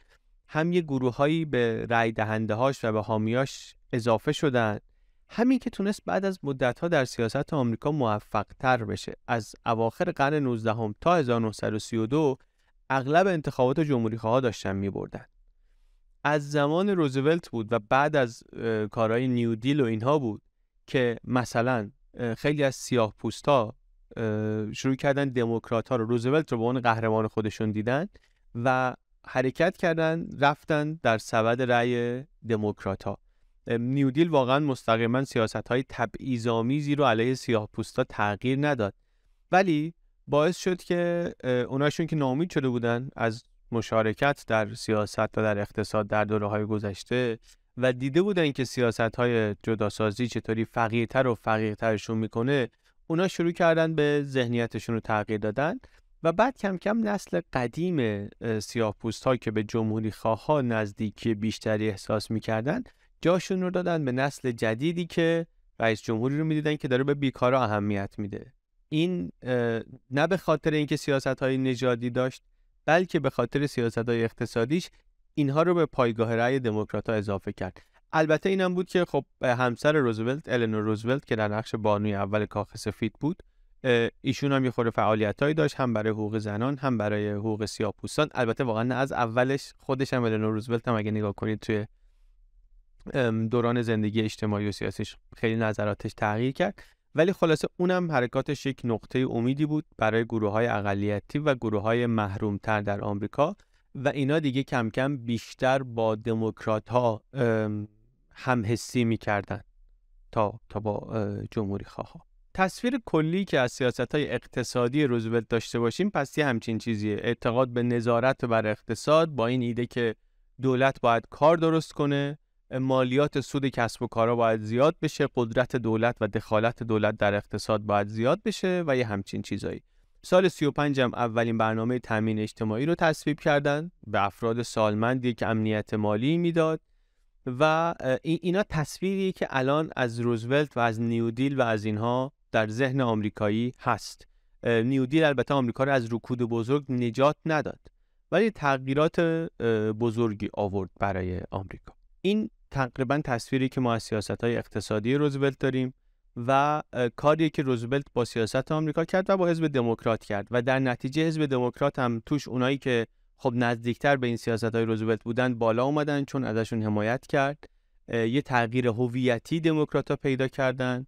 هم یه گروههایی به رأی دهنده هاش و به حامیاش اضافه شدند همین که تونست بعد از مدتها در سیاست آمریکا موفق تر بشه از اواخر قرن 19 هم تا 1932 اغلب انتخابات جمهوری خواه داشتن می بردن. از زمان روزولت بود و بعد از کارهای نیو دیل و اینها بود که مثلا خیلی از سیاه پوست ها شروع کردن دموکرات ها رو روزولت رو به عنوان قهرمان خودشون دیدن و حرکت کردن رفتن در سبد رأی دموکرات ها نیودیل واقعا مستقیما سیاست های تبعیض‌آمیزی رو علیه پوستا تغییر نداد ولی باعث شد که اوناشون که ناامید شده بودن از مشارکت در سیاست و در اقتصاد در دوره های گذشته و دیده بودن که سیاست های جداسازی چطوری فقیرتر و فقیرترشون میکنه اونا شروع کردن به ذهنیتشون رو تغییر دادن و بعد کم کم نسل قدیم سیاه که به جمهوری خواه نزدیکی بیشتری احساس میکردن جاشون رو دادن به نسل جدیدی که رئیس جمهوری رو میدیدن که داره به بیکارا اهمیت میده این نه به خاطر اینکه سیاست های نژادی داشت بلکه به خاطر سیاست های اقتصادیش اینها رو به پایگاه رأی دموکرات ها اضافه کرد البته اینم بود که خب همسر روزولت النور روزولت که در نقش بانوی اول کاخ سفید بود ایشون هم یه خورده فعالیتهایی داشت هم برای حقوق زنان هم برای حقوق سیاه‌پوستان البته واقعا نه از اولش خودش هم روزولت هم اگه نگاه کنید توی دوران زندگی اجتماعی و سیاسیش خیلی نظراتش تغییر کرد ولی خلاصه اونم حرکاتش یک نقطه امیدی بود برای گروه های اقلیتی و گروه های تر در آمریکا و اینا دیگه کم کم بیشتر با دموکرات ها همحسی میکردن تا تا با جمهوری خواه تصویر کلی که از سیاست های اقتصادی روزولت داشته باشیم پس یه همچین چیزیه اعتقاد به نظارت بر اقتصاد با این ایده که دولت باید کار درست کنه مالیات سود کسب و کارا باید زیاد بشه قدرت دولت و دخالت دولت در اقتصاد باید زیاد بشه و یه همچین چیزایی سال 35 هم اولین برنامه تامین اجتماعی رو تصویب کردن به افراد سالمند یک امنیت مالی میداد و اینا تصویری که الان از روزولت و از نیودیل و از اینها در ذهن آمریکایی هست نیودیل البته آمریکا رو از رکود بزرگ نجات نداد ولی تغییرات بزرگی آورد برای آمریکا این تقریبا تصویری که ما از سیاست های اقتصادی روزولت داریم و کاری که روزولت با سیاست آمریکا کرد و با حزب دموکرات کرد و در نتیجه حزب دموکرات هم توش اونایی که خب نزدیکتر به این سیاست های روزولت بودن بالا اومدن چون ازشون حمایت کرد یه تغییر هویتی دموکرات ها پیدا کردن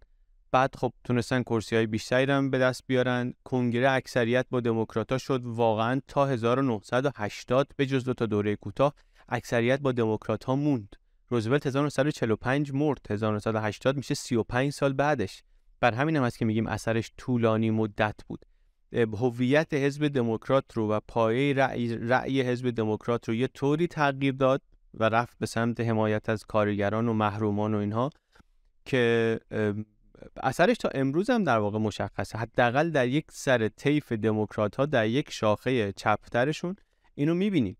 بعد خب تونستن کرسی های بیشتری هم به دست بیارن کنگره اکثریت با دموکرات شد واقعا تا 1980 به جز دو تا دوره کوتاه اکثریت با دموکرات ها موند روزولت 1945 مرد 1980 میشه 35 سال بعدش بر همین هم هست که میگیم اثرش طولانی مدت بود هویت حزب دموکرات رو و پایه رأی, رأی حزب دموکرات رو یه طوری تغییر داد و رفت به سمت حمایت از کارگران و محرومان و اینها که اثرش تا امروز هم در واقع مشخصه حداقل در یک سر طیف دموکرات ها در یک شاخه چپترشون اینو میبینیم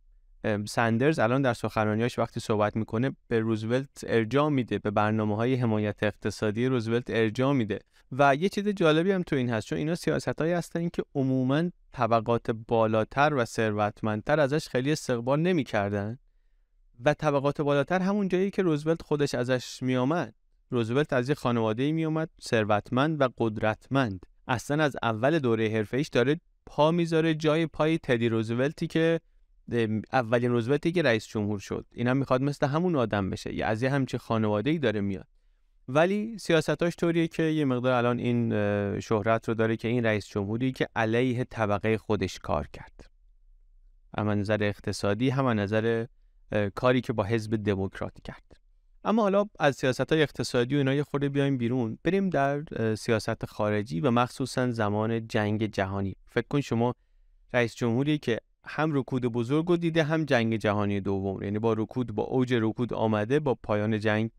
سندرز الان در سخنرانیاش وقتی صحبت میکنه به روزولت ارجاع میده به برنامه های حمایت اقتصادی روزولت ارجاع میده و یه چیز جالبی هم تو این هست چون اینا سیاست هایی هستن که عموما طبقات بالاتر و ثروتمندتر ازش خیلی استقبال نمیکردن و طبقات بالاتر همون جایی که روزولت خودش ازش میامد روزولت از یه خانواده ای میومد ثروتمند و قدرتمند اصلا از اول دوره حرفه داره پا میذاره جای پای تدی روزولتی که اولین روزبتی که رئیس جمهور شد این هم میخواد مثل همون آدم بشه یه از یه همچه خانواده ای داره میاد ولی سیاستاش طوریه که یه مقدار الان این شهرت رو داره که این رئیس جمهوری که علیه طبقه خودش کار کرد هم نظر اقتصادی هم نظر کاری که با حزب دموکرات کرد اما حالا از سیاست های اقتصادی و اینا یه خورده بیایم بیرون بریم در سیاست خارجی و مخصوصا زمان جنگ جهانی فکر کن شما رئیس جمهوری که هم رکود بزرگ رو دیده هم جنگ جهانی دوم یعنی با رکود با اوج رکود آمده با پایان جنگ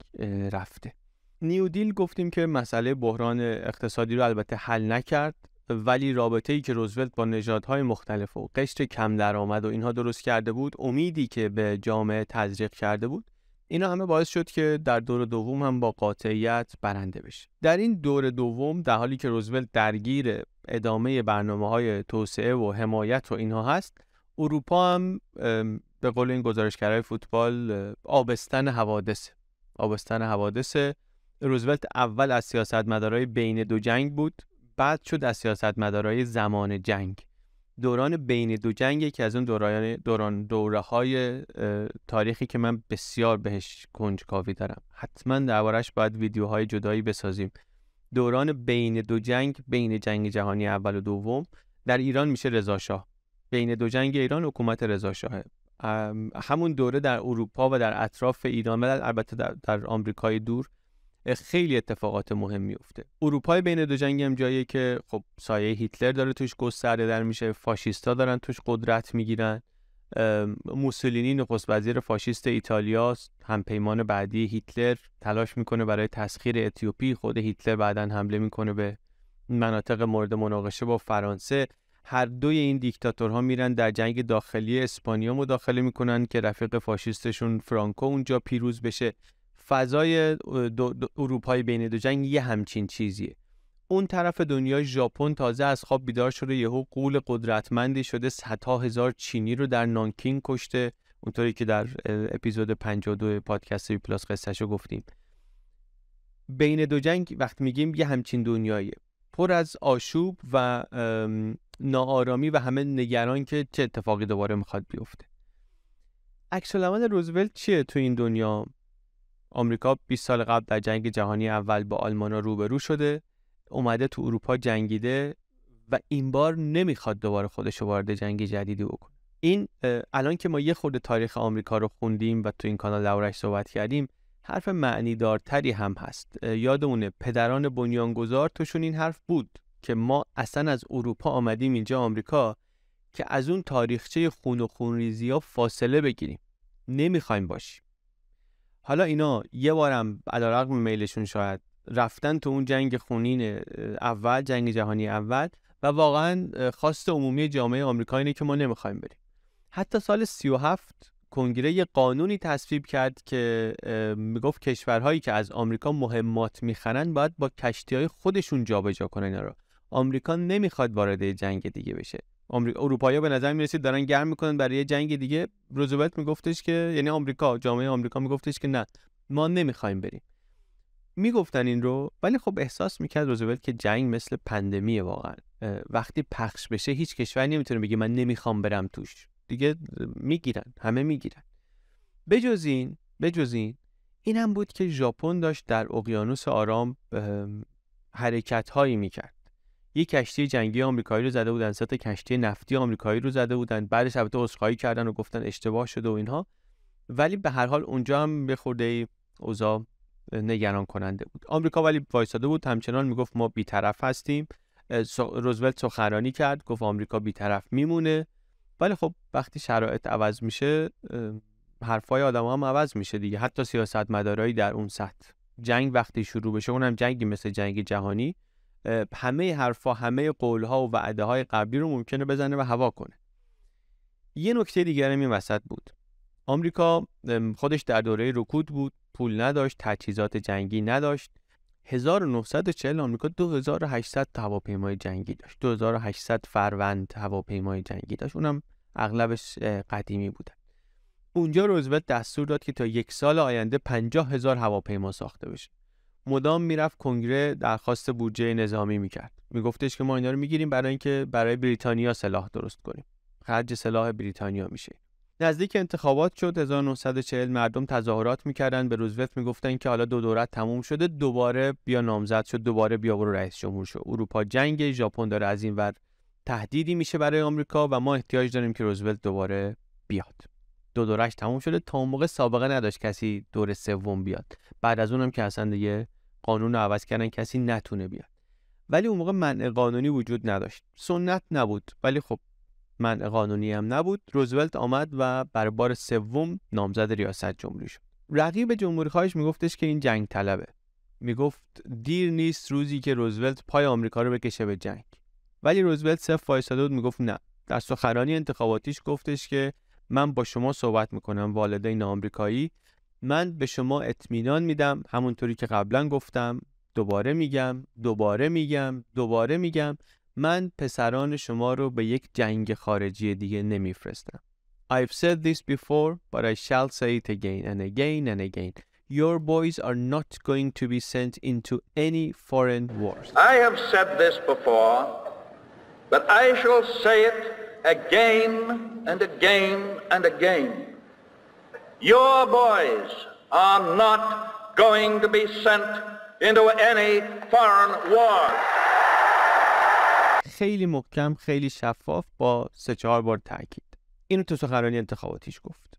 رفته نیو دیل گفتیم که مسئله بحران اقتصادی رو البته حل نکرد ولی رابطه ای که روزولت با نژادهای مختلف و قشر کم درآمد و اینها درست کرده بود امیدی که به جامعه تزریق کرده بود اینا همه باعث شد که در دور دوم هم با قاطعیت برنده بشه در این دور دوم در حالی که روزولت درگیر ادامه برنامه های توسعه و حمایت و اینها هست اروپا هم به قول این گزارشگرای فوتبال آبستن حوادث آبستن حوادث روزولت اول از سیاستمدارای بین دو جنگ بود بعد شد از مدارای زمان جنگ دوران بین دو جنگ یکی از اون دوران دوران دوره های تاریخی که من بسیار بهش کنجکاوی دارم حتما دربارش باید ویدیوهای جدایی بسازیم دوران بین دو جنگ بین جنگ جهانی اول و دوم در ایران میشه رضا شاه بین دو جنگ ایران حکومت رضا شاه همون دوره در اروپا و در اطراف ایران و البته در, در آمریکای دور خیلی اتفاقات مهم میفته اروپای بین دو جنگ هم جاییه که خب سایه هیتلر داره توش گسترده در میشه فاشیستا دارن توش قدرت میگیرن موسولینی نخست وزیر فاشیست ایتالیا همپیمان بعدی هیتلر تلاش میکنه برای تسخیر اتیوپی خود هیتلر بعدا حمله میکنه به مناطق مورد مناقشه با فرانسه هر دوی این دیکتاتورها میرن در جنگ داخلی اسپانیا مداخله میکنن که رفیق فاشیستشون فرانکو اونجا پیروز بشه فضای دو, دو اروپای بین دو جنگ یه همچین چیزیه اون طرف دنیا ژاپن تازه از خواب بیدار شده یهو قول قدرتمندی شده صدها هزار چینی رو در نانکینگ کشته اونطوری که در اپیزود 52 پادکست وی پلاس قصهشو گفتیم بین دو جنگ وقت میگیم یه همچین دنیاییه پر از آشوب و ناآرامی و همه نگران که چه اتفاقی دوباره میخواد بیفته عکس روزولت چیه تو این دنیا آمریکا 20 سال قبل در جنگ جهانی اول با آلمان روبرو شده اومده تو اروپا جنگیده و این بار نمیخواد دوباره خودش وارد جنگ جدیدی بکنه این الان که ما یه خورده تاریخ آمریکا رو خوندیم و تو این کانال لورش صحبت کردیم حرف معنیدارتری هم هست یادمونه پدران بنیانگذار توشون این حرف بود که ما اصلا از اروپا آمدیم اینجا آمریکا که از اون تاریخچه خون و خونریزی ها فاصله بگیریم نمیخوایم باشیم حالا اینا یه بارم علا رقم میلشون شاید رفتن تو اون جنگ خونین اول جنگ جهانی اول و واقعا خواست عمومی جامعه آمریکا اینه که ما نمیخوایم بریم حتی سال 37 کنگره یه قانونی تصویب کرد که میگفت کشورهایی که از آمریکا مهمات میخرن باید با کشتی های خودشون جابجا کنن اینا رو آمریکا نمیخواد وارد جنگ دیگه بشه آمریکا اروپایی‌ها به نظر میرسید دارن گرم میکنن برای جنگ دیگه روزولت میگفتش که یعنی آمریکا جامعه آمریکا میگفتش که نه ما نمیخوایم بریم میگفتن این رو ولی خب احساس میکرد روزولت که جنگ مثل پندمیه واقعا وقتی پخش بشه هیچ کشور نمیتونه بگه من نمیخوام برم توش دیگه میگیرن همه میگیرن بجز این بجز این اینم بود که ژاپن داشت در اقیانوس آرام حرکت هایی میکرد یک کشتی جنگی آمریکایی رو زده بودن سطح کشتی نفتی آمریکایی رو زده بودن بعدش البته عذرخواهی کردن و گفتن اشتباه شده و اینها ولی به هر حال اونجا هم به خورده اوضاع نگران کننده بود آمریکا ولی وایساده بود همچنان میگفت ما بیطرف هستیم روزولت سخرانی کرد گفت آمریکا بیطرف میمونه ولی خب وقتی شرایط عوض میشه حرفای آدم هم عوض میشه دیگه حتی سیاست مدارایی در اون سطح جنگ وقتی شروع بشه اونم جنگی مثل جنگ جهانی همه حرفا همه قولها و وعده های قبلی رو ممکنه بزنه و هوا کنه یه نکته دیگر این وسط بود آمریکا خودش در دوره رکود بود پول نداشت تجهیزات جنگی نداشت 1940 آمریکا 2800 هواپیمای جنگی داشت 2800 فروند هواپیمای جنگی داشت اونم اغلبش قدیمی بود اونجا روزولت دستور داد که تا یک سال آینده 50 هزار هواپیما ساخته بشه مدام میرفت کنگره درخواست بودجه نظامی میکرد میگفتش که ما اینا رو میگیریم برای اینکه برای بریتانیا سلاح درست کنیم خرج سلاح بریتانیا میشه نزدیک انتخابات شد 1940 مردم تظاهرات میکردن به روزولت میگفتن که حالا دو دوره تموم شده دوباره بیا نامزد شد دوباره بیا برو رئیس جمهور شو اروپا جنگ ژاپن داره از این ور تهدیدی میشه برای آمریکا و ما احتیاج داریم که روزولت دوباره بیاد دو دورش تموم شده تا اون موقع سابقه نداشت کسی دور سوم بیاد بعد از اونم که اصلا دیگه قانون رو عوض کردن کسی نتونه بیاد ولی اون موقع منع قانونی وجود نداشت سنت نبود ولی خب منع قانونی هم نبود روزولت آمد و بر بار سوم نامزد ریاست جمهوری شد رقیب جمهوری خواهش میگفتش که این جنگ طلبه میگفت دیر نیست روزی که روزولت پای آمریکا رو بکشه به جنگ ولی روزولت صف فایستاده بود میگفت نه در سخرانی انتخاباتیش گفتش که من با شما صحبت میکنم والدین آمریکایی من به شما اطمینان میدم همونطوری که قبلا گفتم دوباره میگم دوباره میگم دوباره میگم من پسران شما رو به یک جنگ خارجی دیگه نمیفرستم I've said this before but I shall say it again and again and again Your boys are not going to be sent into any foreign wars. I have said this before, but I shall say it again and again and again. Your boys are not going to be sent into any foreign war. خیلی محکم خیلی شفاف با سه چهار بار تاکید اینو تو سخنرانی انتخاباتیش گفت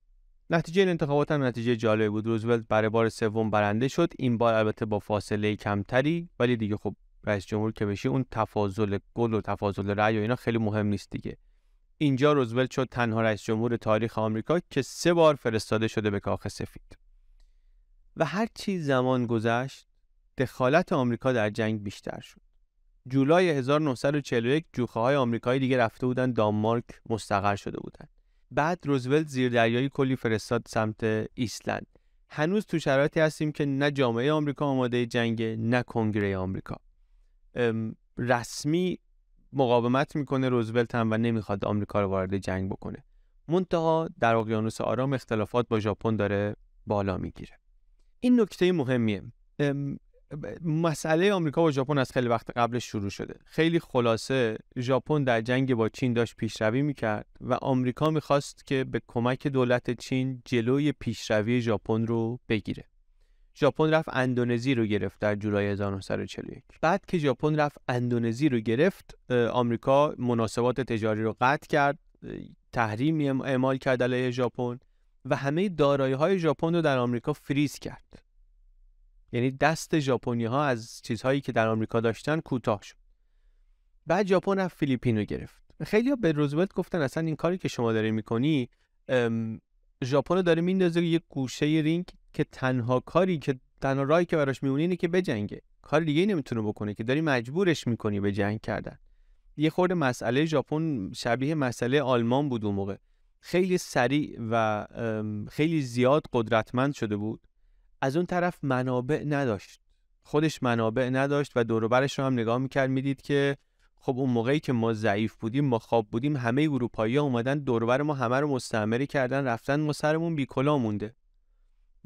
نتیجه این انتخابات هم نتیجه جالبی بود روزولت برای بار سوم برنده شد این بار البته با فاصله کمتری ولی دیگه خب رئیس جمهور که بشه اون تفاضل گل و تفاضل رأی و اینا خیلی مهم نیست دیگه اینجا روزولت شد تنها رئیس جمهور تاریخ آمریکا که سه بار فرستاده شده به کاخ سفید و هر چی زمان گذشت دخالت آمریکا در جنگ بیشتر شد جولای 1941 جوخه های آمریکایی دیگه رفته بودن دانمارک مستقر شده بودند بعد روزولت زیر دریایی کلی فرستاد سمت ایسلند هنوز تو شرایطی هستیم که نه جامعه آمریکا آماده جنگ نه کنگره آمریکا رسمی مقاومت میکنه روزولت هم و نمیخواد آمریکا رو وارد جنگ بکنه منتها در اقیانوس آرام اختلافات با ژاپن داره بالا میگیره این نکته مهمیه مسئله آمریکا و ژاپن از خیلی وقت قبل شروع شده خیلی خلاصه ژاپن در جنگ با چین داشت پیشروی میکرد و آمریکا میخواست که به کمک دولت چین جلوی پیشروی ژاپن رو بگیره ژاپن رفت اندونزی رو گرفت در جولای 1941 بعد که ژاپن رفت اندونزی رو گرفت آمریکا مناسبات تجاری رو قطع کرد تحریمی اعمال کرد علیه ژاپن و همه دارایی های ژاپن رو در آمریکا فریز کرد یعنی دست ژاپنی ها از چیزهایی که در آمریکا داشتن کوتاه شد بعد ژاپن رفت فیلیپین رو گرفت خیلی به روزولت گفتن اصلا این کاری که شما داری میکنی ژاپن رو داره میندازه یه گوشه رینگ که تنها کاری که تنها راهی که براش میمونه اینه که بجنگه کار دیگه نمیتونه بکنه که داری مجبورش میکنی به جنگ کردن یه خورده مسئله ژاپن شبیه مسئله آلمان بود اون موقع خیلی سریع و خیلی زیاد قدرتمند شده بود از اون طرف منابع نداشت خودش منابع نداشت و دوروبرش رو هم نگاه میکرد میدید که خب اون موقعی که ما ضعیف بودیم ما خواب بودیم همه اروپایی ها اومدن دوربر ما همه رو مستعمره کردن رفتن ما سرمون بیکلا مونده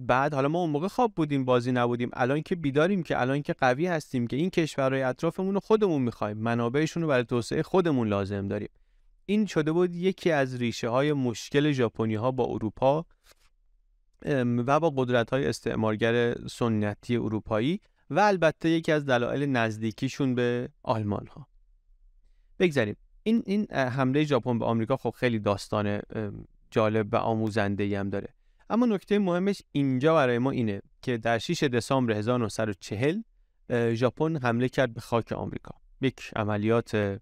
بعد حالا ما اون موقع خواب بودیم بازی نبودیم الان که بیداریم که الان که قوی هستیم که این کشورهای اطرافمون رو خودمون میخوایم منابعشون رو برای توسعه خودمون لازم داریم این شده بود یکی از ریشه های مشکل ژاپنی ها با اروپا و با قدرت های استعمارگر سنتی اروپایی و البته یکی از دلایل نزدیکیشون به آلمان ها بگذاریم این این حمله ژاپن به آمریکا خب خیلی داستان جالب و آموزنده هم داره اما نکته مهمش اینجا برای ما اینه که در 6 دسامبر 1940 ژاپن حمله کرد به خاک آمریکا یک عملیات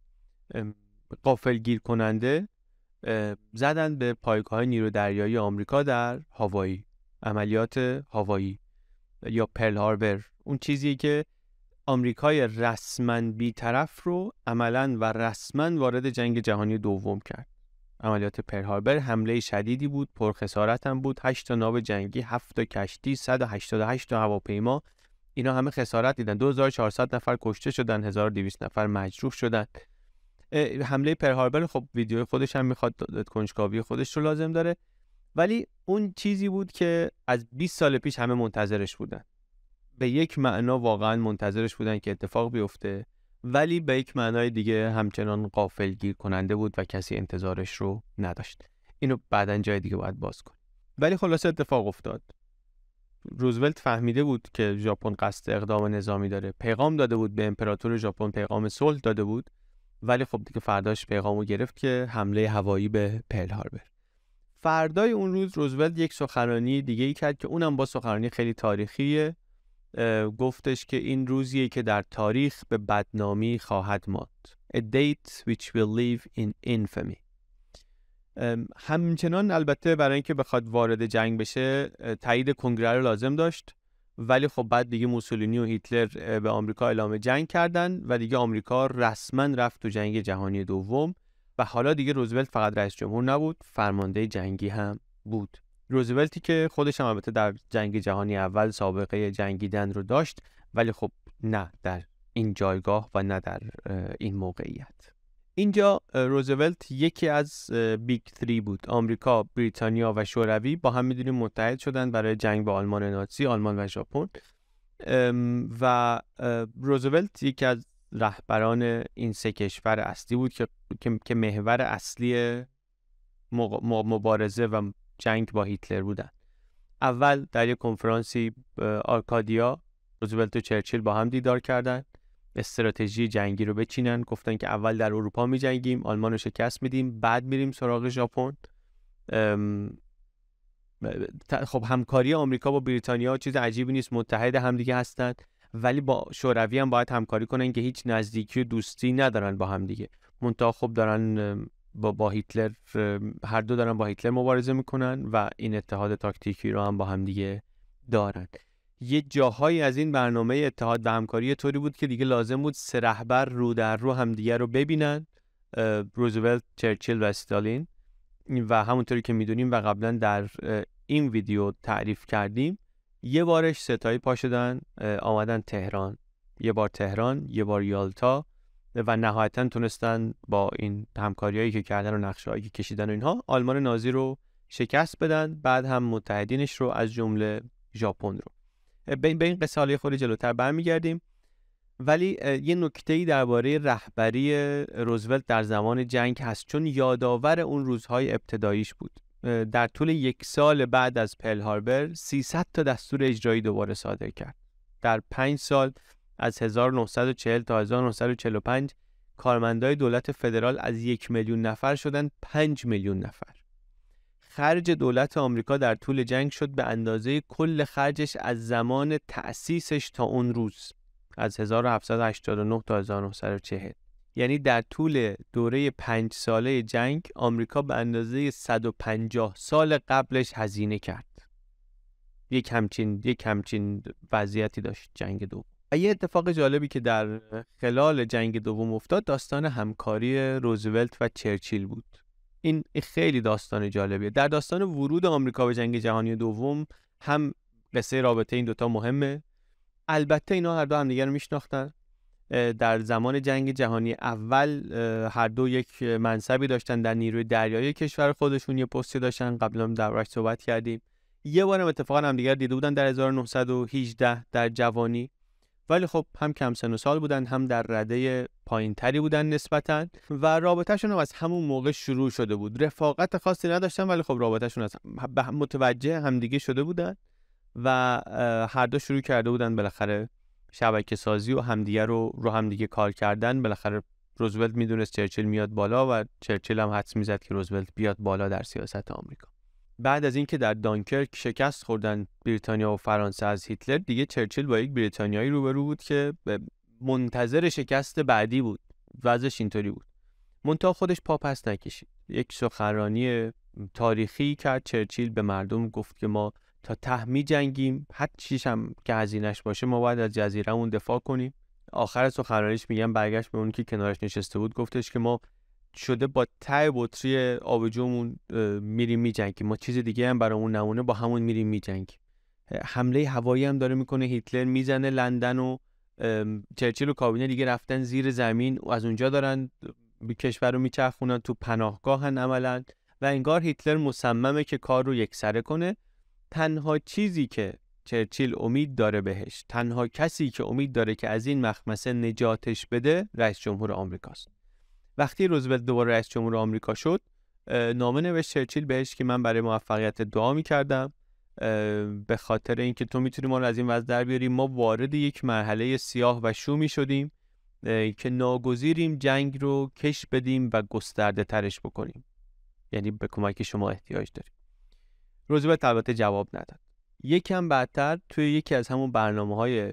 گیر کننده زدن به پایگاه های دریایی آمریکا در هاوایی عملیات هاوایی یا پرل هاربر اون چیزی که آمریکای رسما بیطرف رو عملا و رسما وارد جنگ جهانی دوم کرد عملیات پرهاربر، حمله شدیدی بود پرخسارت هم بود 8 تا ناو جنگی 7 تا کشتی 188 تا هواپیما اینا همه خسارت دیدن 2400 نفر کشته شدن 1200 نفر مجروح شدن حمله پرهاربر، هاربر خب ویدیو خودش هم میخواد کنجکاوی خودش رو لازم داره ولی اون چیزی بود که از 20 سال پیش همه منتظرش بودن به یک معنا واقعا منتظرش بودن که اتفاق بیفته ولی به یک معنای دیگه همچنان قافل گیر کننده بود و کسی انتظارش رو نداشت اینو بعدا جای دیگه باید باز کن ولی خلاصه اتفاق افتاد روزولت فهمیده بود که ژاپن قصد اقدام نظامی داره پیغام داده بود به امپراتور ژاپن پیغام صلح داده بود ولی خب دیگه فرداش پیغامو گرفت که حمله هوایی به پل هاربر فردای اون روز روزولت یک سخنرانی دیگه ای کرد که اونم با سخنرانی خیلی تاریخیه گفتش که این روزیه که در تاریخ به بدنامی خواهد ماند A date which will live in infamy همچنان البته برای اینکه بخواد وارد جنگ بشه تایید کنگره رو لازم داشت ولی خب بعد دیگه موسولینی و هیتلر به آمریکا اعلام جنگ کردن و دیگه آمریکا رسما رفت تو جنگ جهانی دوم و حالا دیگه روزولت فقط رئیس جمهور نبود فرمانده جنگی هم بود روزولتی که خودش هم البته در جنگ جهانی اول سابقه جنگیدن رو داشت ولی خب نه در این جایگاه و نه در این موقعیت اینجا روزولت یکی از بیگ تری بود آمریکا، بریتانیا و شوروی با هم میدونیم متحد شدن برای جنگ با آلمان نازی، آلمان و ژاپن و روزولت یکی از رهبران این سه کشور اصلی بود که که محور اصلی مبارزه و جنگ با هیتلر بودن اول در یک کنفرانسی آرکادیا روزولت و چرچیل با هم دیدار کردند استراتژی جنگی رو بچینن گفتن که اول در اروپا می جنگیم آلمان رو شکست میدیم بعد میریم سراغ ژاپن خب همکاری آمریکا با بریتانیا چیز عجیبی نیست متحد همدیگه هستند ولی با شوروی هم باید همکاری کنن که هیچ نزدیکی و دوستی ندارن با همدیگه منتها خب دارن با با هیتلر هر دو دارن با هیتلر مبارزه میکنن و این اتحاد تاکتیکی رو هم با هم دیگه دارن یه جاهایی از این برنامه اتحاد و همکاری طوری بود که دیگه لازم بود سه رهبر رو در رو همدیگه رو ببینن روزولت، چرچیل و استالین و همونطوری که میدونیم و قبلا در این ویدیو تعریف کردیم یه بارش ستایی پا آمدن تهران یه بار تهران یه بار یالتا و نهایتا تونستن با این همکاریایی که کردن و نقشه‌ای که کشیدن و اینها آلمان نازی رو شکست بدن بعد هم متحدینش رو از جمله ژاپن رو به این قصه حالی خود جلوتر برمیگردیم ولی یه نکته درباره رهبری روزولت در زمان جنگ هست چون یادآور اون روزهای ابتداییش بود در طول یک سال بعد از پل هاربر 300 تا دستور اجرایی دوباره صادر کرد در پنج سال از 1940 تا 1945 کارمندای دولت فدرال از یک میلیون نفر شدن 5 میلیون نفر. خرج دولت آمریکا در طول جنگ شد به اندازه کل خرجش از زمان تأسیسش تا اون روز از 1789 تا 1940 یعنی در طول دوره پنج ساله جنگ آمریکا به اندازه 150 سال قبلش هزینه کرد یک همچین یک همچین وضعیتی داشت جنگ دو یه اتفاق جالبی که در خلال جنگ دوم افتاد داستان همکاری روزولت و چرچیل بود این خیلی داستان جالبیه در داستان ورود آمریکا به جنگ جهانی دوم هم قصه رابطه این دوتا مهمه البته اینا هر دو همدیگر رو میشناختن در زمان جنگ جهانی اول هر دو یک منصبی داشتن در نیروی دریایی کشور خودشون یه پستی داشتن قبلا در صحبت کردیم یه بارم اتفاقا همدیگر دیده بودن در 1918 در جوانی ولی خب هم کم سن و سال بودن هم در رده پایین تری بودن نسبتا و رابطهشون از همون موقع شروع شده بود رفاقت خاصی نداشتن ولی خب رابطهشون از هم متوجه همدیگه شده بودن و هر دو شروع کرده بودن بالاخره شبکه سازی و همدیگه رو رو همدیگه کار کردن بالاخره روزولت میدونست چرچل میاد بالا و چرچل هم حدس میزد که روزولت بیاد بالا در سیاست آمریکا بعد از اینکه در دانکرک شکست خوردن بریتانیا و فرانسه از هیتلر دیگه چرچیل با یک بریتانیایی روبرو بود که منتظر شکست بعدی بود وضعش اینطوری بود منتها خودش پاپس نکشید یک سخنرانی تاریخی کرد چرچیل به مردم گفت که ما تا ته جنگیم هر چیش هم که هزینش باشه ما باید از جزیرمون دفاع کنیم آخر سخنرانیش میگم برگشت به اون که کنارش نشسته بود گفتش که ما شده با ته بطری آبجومون میریم میجنگیم ما چیز دیگه هم برامون نمونه با همون میریم میجنگیم حمله هوایی هم داره میکنه هیتلر میزنه لندن و چرچیل و کابینه دیگه رفتن زیر زمین و از اونجا دارن کشور رو میچرخونن تو پناهگاهن عملا و انگار هیتلر مصممه که کار رو یکسره کنه تنها چیزی که چرچیل امید داره بهش تنها کسی که امید داره که از این مخمسه نجاتش بده رئیس جمهور آمریکاست وقتی روزولت دوباره رئیس جمهور آمریکا شد نامه نوشت چرچیل بهش که من برای موفقیت دعا میکردم به خاطر اینکه تو میتونی ما رو از این وضع در بیاری ما وارد یک مرحله سیاه و شومی شدیم که ناگزیریم جنگ رو کش بدیم و گسترده ترش بکنیم یعنی به کمک شما احتیاج داریم روزولت البته جواب نداد کم بعدتر توی یکی از همون برنامه های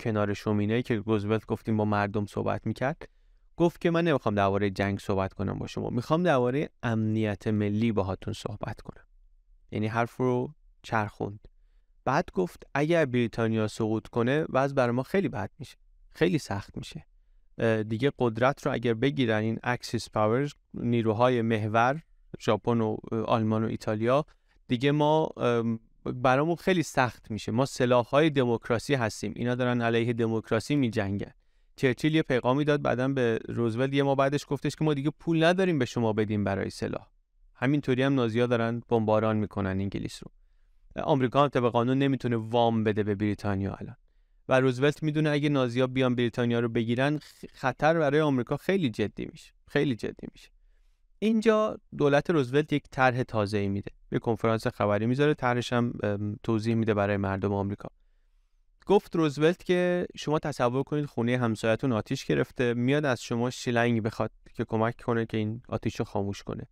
کنار شومینه که روزولت گفتیم با مردم صحبت میکرد گفت که من نمیخوام درباره جنگ صحبت کنم با شما میخوام درباره امنیت ملی باهاتون صحبت کنم یعنی حرف رو چرخوند بعد گفت اگر بریتانیا سقوط کنه وضع برای ما خیلی بد میشه خیلی سخت میشه دیگه قدرت رو اگر بگیرن این اکسیس پاورز نیروهای محور ژاپن و آلمان و ایتالیا دیگه ما برامون خیلی سخت میشه ما های دموکراسی هستیم اینا دارن علیه دموکراسی میجنگن چرچیل یه پیغامی داد بعدا به روزولت یه ما بعدش گفتش که ما دیگه پول نداریم به شما بدیم برای سلاح همینطوری هم نازیا دارن بمباران میکنن انگلیس رو آمریکا هم طبق قانون نمیتونه وام بده به بریتانیا الان و روزولت میدونه اگه نازیا بیان بریتانیا رو بگیرن خطر برای آمریکا خیلی جدی میشه خیلی جدی میشه اینجا دولت روزولت یک طرح تازه میده به کنفرانس خبری میذاره طرحش هم توضیح میده برای مردم آمریکا گفت روزولت که شما تصور کنید خونه همسایتون آتیش گرفته میاد از شما شیلنگ بخواد که کمک کنه که این آتیش رو خاموش کنه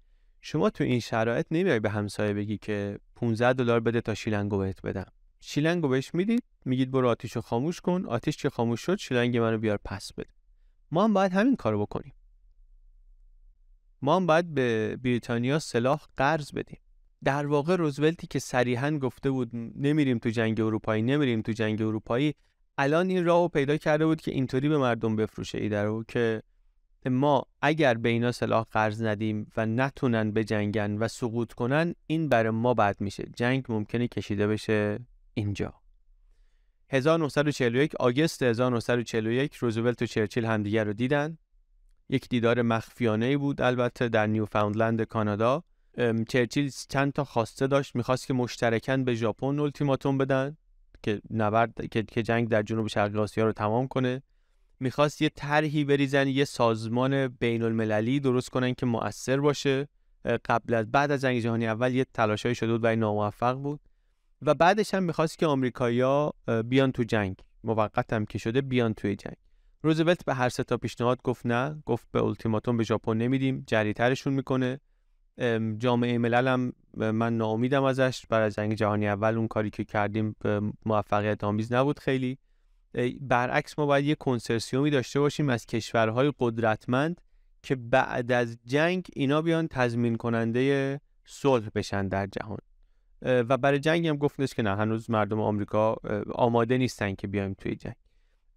شما تو این شرایط نمیای به همسایه بگی که 15 دلار بده تا شیلنگو بهت بدم شیلنگو بهش میدید میگید برو آتیش رو خاموش کن آتیش که خاموش شد شیلنگ منو بیار پس بده ما هم باید همین کارو بکنیم ما هم باید به بریتانیا سلاح قرض بدیم در واقع روزولتی که صریحا گفته بود نمیریم تو جنگ اروپایی نمیریم تو جنگ اروپایی الان این راهو پیدا کرده بود که اینطوری به مردم بفروشه ایده رو که ما اگر به اینا سلاح قرض ندیم و نتونن به جنگن و سقوط کنن این بر ما بد میشه جنگ ممکنه کشیده بشه اینجا 1941 آگست 1941 روزولت و چرچیل همدیگر رو دیدن یک دیدار مخفیانه ای بود البته در نیوفاندلند کانادا چرچیل چند تا خواسته داشت میخواست که مشترکاً به ژاپن التیماتوم بدن که نبرد که جنگ در جنوب شرق آسیا رو تمام کنه میخواست یه طرحی بریزن یه سازمان بین المللی درست کنن که مؤثر باشه قبل از بعد از جنگ جهانی اول یه تلاشای شده بود و ناموفق بود و بعدش هم میخواست که آمریکایا بیان تو جنگ موقت هم که شده بیان توی جنگ روزولت به هر سه تا پیشنهاد گفت نه گفت به التیماتوم به ژاپن نمیدیم جریترشون میکنه جامعه ملل هم من ناامیدم ازش برای جنگ جهانی اول اون کاری که کردیم موفقیت آمیز نبود خیلی برعکس ما باید یه کنسرسیومی داشته باشیم از کشورهای قدرتمند که بعد از جنگ اینا بیان تضمین کننده صلح بشن در جهان و برای جنگ هم گفتنش که نه هنوز مردم آمریکا آماده نیستن که بیایم توی جنگ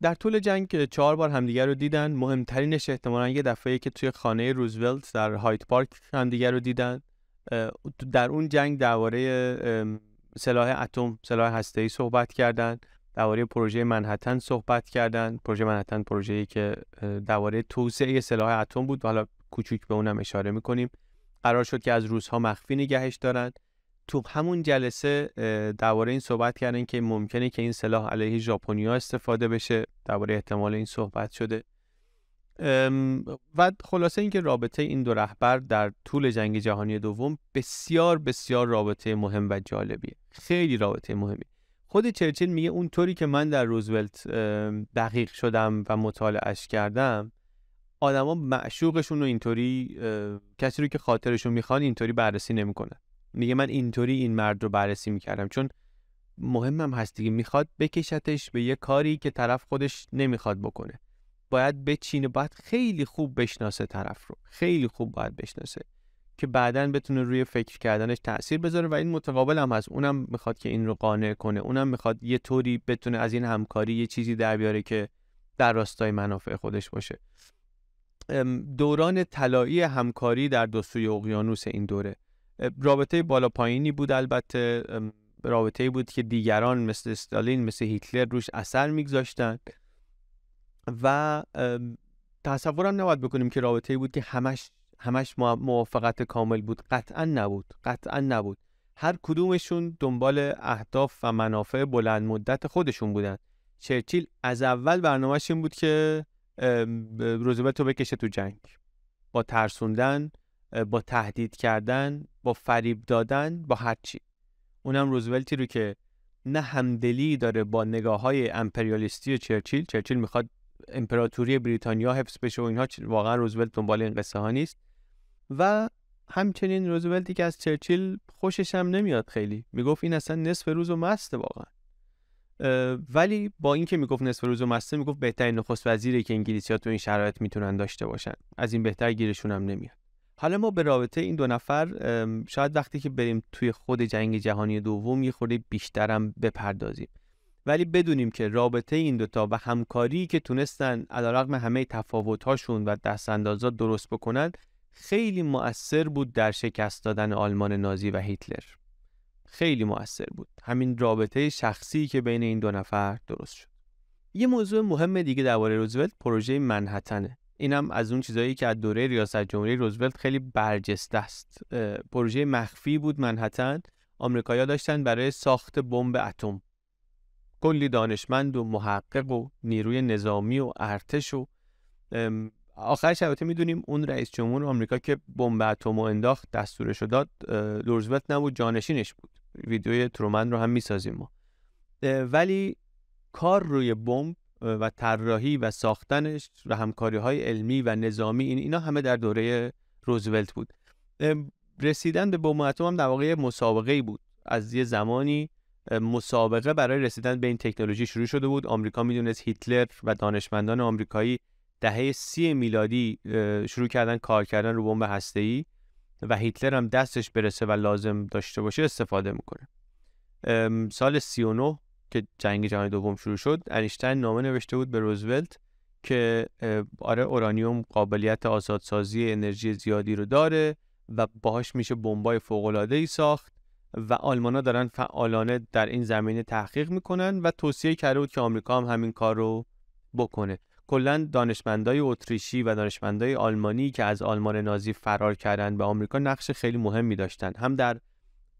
در طول جنگ چهار بار همدیگر رو دیدن مهمترینش احتمالا یه دفعه که توی خانه روزولت در هایت پارک همدیگر رو دیدن در اون جنگ درباره سلاح اتم سلاح ای صحبت کردند درباره پروژه منحتن صحبت کردن پروژه منحتن ای که درباره توسعه سلاح اتم بود حالا کوچیک به اونم اشاره میکنیم قرار شد که از روزها مخفی نگهش دارند تو همون جلسه درباره این صحبت کردن که ممکنه که این سلاح علیه ژاپنیا استفاده بشه درباره احتمال این صحبت شده و خلاصه اینکه رابطه این دو رهبر در طول جنگ جهانی دوم بسیار بسیار رابطه مهم و جالبیه خیلی رابطه مهمی خود چرچیل میگه اون طوری که من در روزولت دقیق شدم و مطالعهش کردم آدما معشوقشون رو اینطوری کسی رو که خاطرشون میخوان اینطوری بررسی نمیکنه میگه من اینطوری این مرد رو بررسی میکردم چون مهمم هست دیگه میخواد بکشتش به یه کاری که طرف خودش نمیخواد بکنه باید بچینه باید خیلی خوب بشناسه طرف رو خیلی خوب باید بشناسه که بعدا بتونه روی فکر کردنش تاثیر بذاره و این متقابل هم هست اونم میخواد که این رو قانع کنه اونم میخواد یه طوری بتونه از این همکاری یه چیزی در بیاره که در راستای منافع خودش باشه دوران طلایی همکاری در دو اقیانوس این دوره رابطه بالا پایینی بود البته رابطه بود که دیگران مثل استالین مثل هیتلر روش اثر میگذاشتن و تصورم نباید بکنیم که رابطه بود که همش همش موافقت کامل بود قطعا نبود قطعا نبود هر کدومشون دنبال اهداف و منافع بلند مدت خودشون بودن چرچیل از اول برنامهش این بود که روزبه رو بکشه تو جنگ با ترسوندن با تهدید کردن با فریب دادن با هر چی اونم روزولتی رو که نه همدلی داره با نگاه های امپریالیستی چرچیل چرچیل میخواد امپراتوری بریتانیا حفظ بشه و اینها واقعا روزولت دنبال این قصه ها نیست و همچنین روزولتی که از چرچیل خوشش هم نمیاد خیلی میگفت این اصلا نصف روز و مسته واقعا ولی با اینکه میگفت نصف روز و مسته میگفت بهترین نخست وزیره که ها تو این شرایط میتونن داشته باشن از این بهتر گیرشون هم نمیاد حالا ما به رابطه این دو نفر شاید وقتی که بریم توی خود جنگ جهانی دوم یه خورده بیشترم بپردازیم ولی بدونیم که رابطه این دوتا و همکاری که تونستن علیرغم همه تفاوت‌هاشون و دست‌اندازا درست بکنن خیلی مؤثر بود در شکست دادن آلمان نازی و هیتلر خیلی مؤثر بود همین رابطه شخصی که بین این دو نفر درست شد یه موضوع مهم دیگه درباره روزولت پروژه منحتنه اینم از اون چیزایی که از دوره ریاست جمهوری روزولت خیلی برجسته است پروژه مخفی بود منحتن آمریکایی‌ها داشتن برای ساخت بمب اتم کلی دانشمند و محقق و نیروی نظامی و ارتش و آخرش البته میدونیم اون رئیس جمهور آمریکا که بمب اتم انداخت دستورش رو داد روزولت نبود جانشینش بود ویدیوی ترومن رو هم میسازیم ما ولی کار روی بمب و طراحی و ساختنش و همکاری های علمی و نظامی این اینا همه در دوره روزولت بود رسیدن به بمب اتم هم در واقع مسابقه بود از یه زمانی مسابقه برای رسیدن به این تکنولوژی شروع شده بود آمریکا میدونست هیتلر و دانشمندان آمریکایی دهه سی میلادی شروع کردن کار کردن رو بمب هسته‌ای و هیتلر هم دستش برسه و لازم داشته باشه استفاده میکنه سال 39 که جنگ جهانی دوم شروع شد انیشتین نامه نوشته بود به روزولت که آره اورانیوم قابلیت آزادسازی انرژی زیادی رو داره و باهاش میشه بمبای العاده ای ساخت و آلمانا دارن فعالانه در این زمینه تحقیق میکنن و توصیه کرده بود که آمریکا هم همین کار رو بکنه کلا دانشمندای اتریشی و دانشمندای آلمانی که از آلمان نازی فرار کردن به آمریکا نقش خیلی مهمی داشتن هم در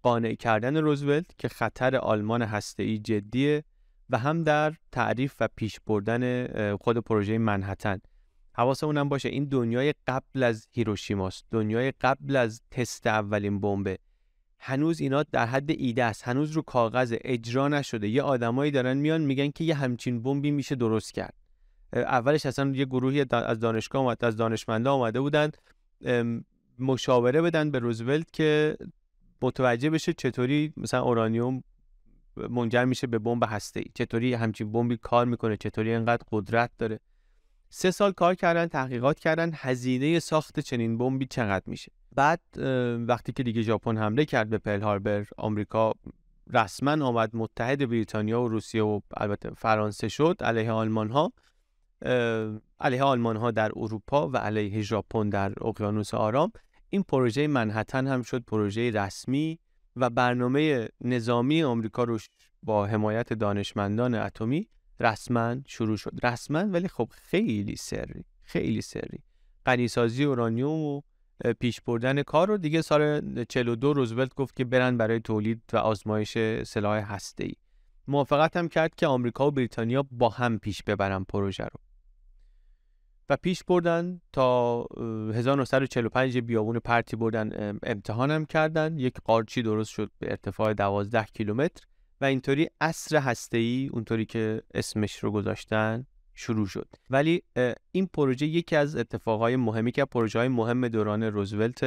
قانع کردن روزولت که خطر آلمان ای جدیه و هم در تعریف و پیش بردن خود پروژه منحتن حواسمون هم باشه این دنیای قبل از هیروشیماست دنیای قبل از تست اولین بمبه هنوز اینا در حد ایده است هنوز رو کاغذ اجرا نشده یه آدمایی دارن میان میگن که یه همچین بمبی میشه درست کرد اولش اصلا یه گروهی از دانشگاه اومد از دانشمندا آمده بودن مشاوره بدن به روزولت که متوجه بشه چطوری مثلا اورانیوم منجر میشه به بمب هسته ای چطوری همچین بمبی کار میکنه چطوری اینقدر قدرت داره سه سال کار کردن تحقیقات کردن هزینه ساخت چنین بمبی چقدر میشه بعد وقتی که دیگه ژاپن حمله کرد به پل هاربر آمریکا رسما آمد متحد بریتانیا و روسیه و البته فرانسه شد علیه آلمان ها علیه آلمان ها در اروپا و علیه ژاپن در اقیانوس آرام این پروژه منحتن هم شد پروژه رسمی و برنامه نظامی آمریکا رو با حمایت دانشمندان اتمی رسما شروع شد رسما ولی خب خیلی سری خیلی سری غنیسازی اورانیوم و پیش بردن کار رو دیگه سال 42 روزولت گفت که برن برای تولید و آزمایش سلاح هسته‌ای موافقت هم کرد که آمریکا و بریتانیا با هم پیش ببرن پروژه رو و پیش بردن تا 1945 بیابون پرتی بردن امتحانم کردن یک قارچی درست شد به ارتفاع 12 کیلومتر و اینطوری اصر هستهی اونطوری که اسمش رو گذاشتن شروع شد ولی این پروژه یکی از اتفاقهای مهمی که پروژه های مهم دوران روزولت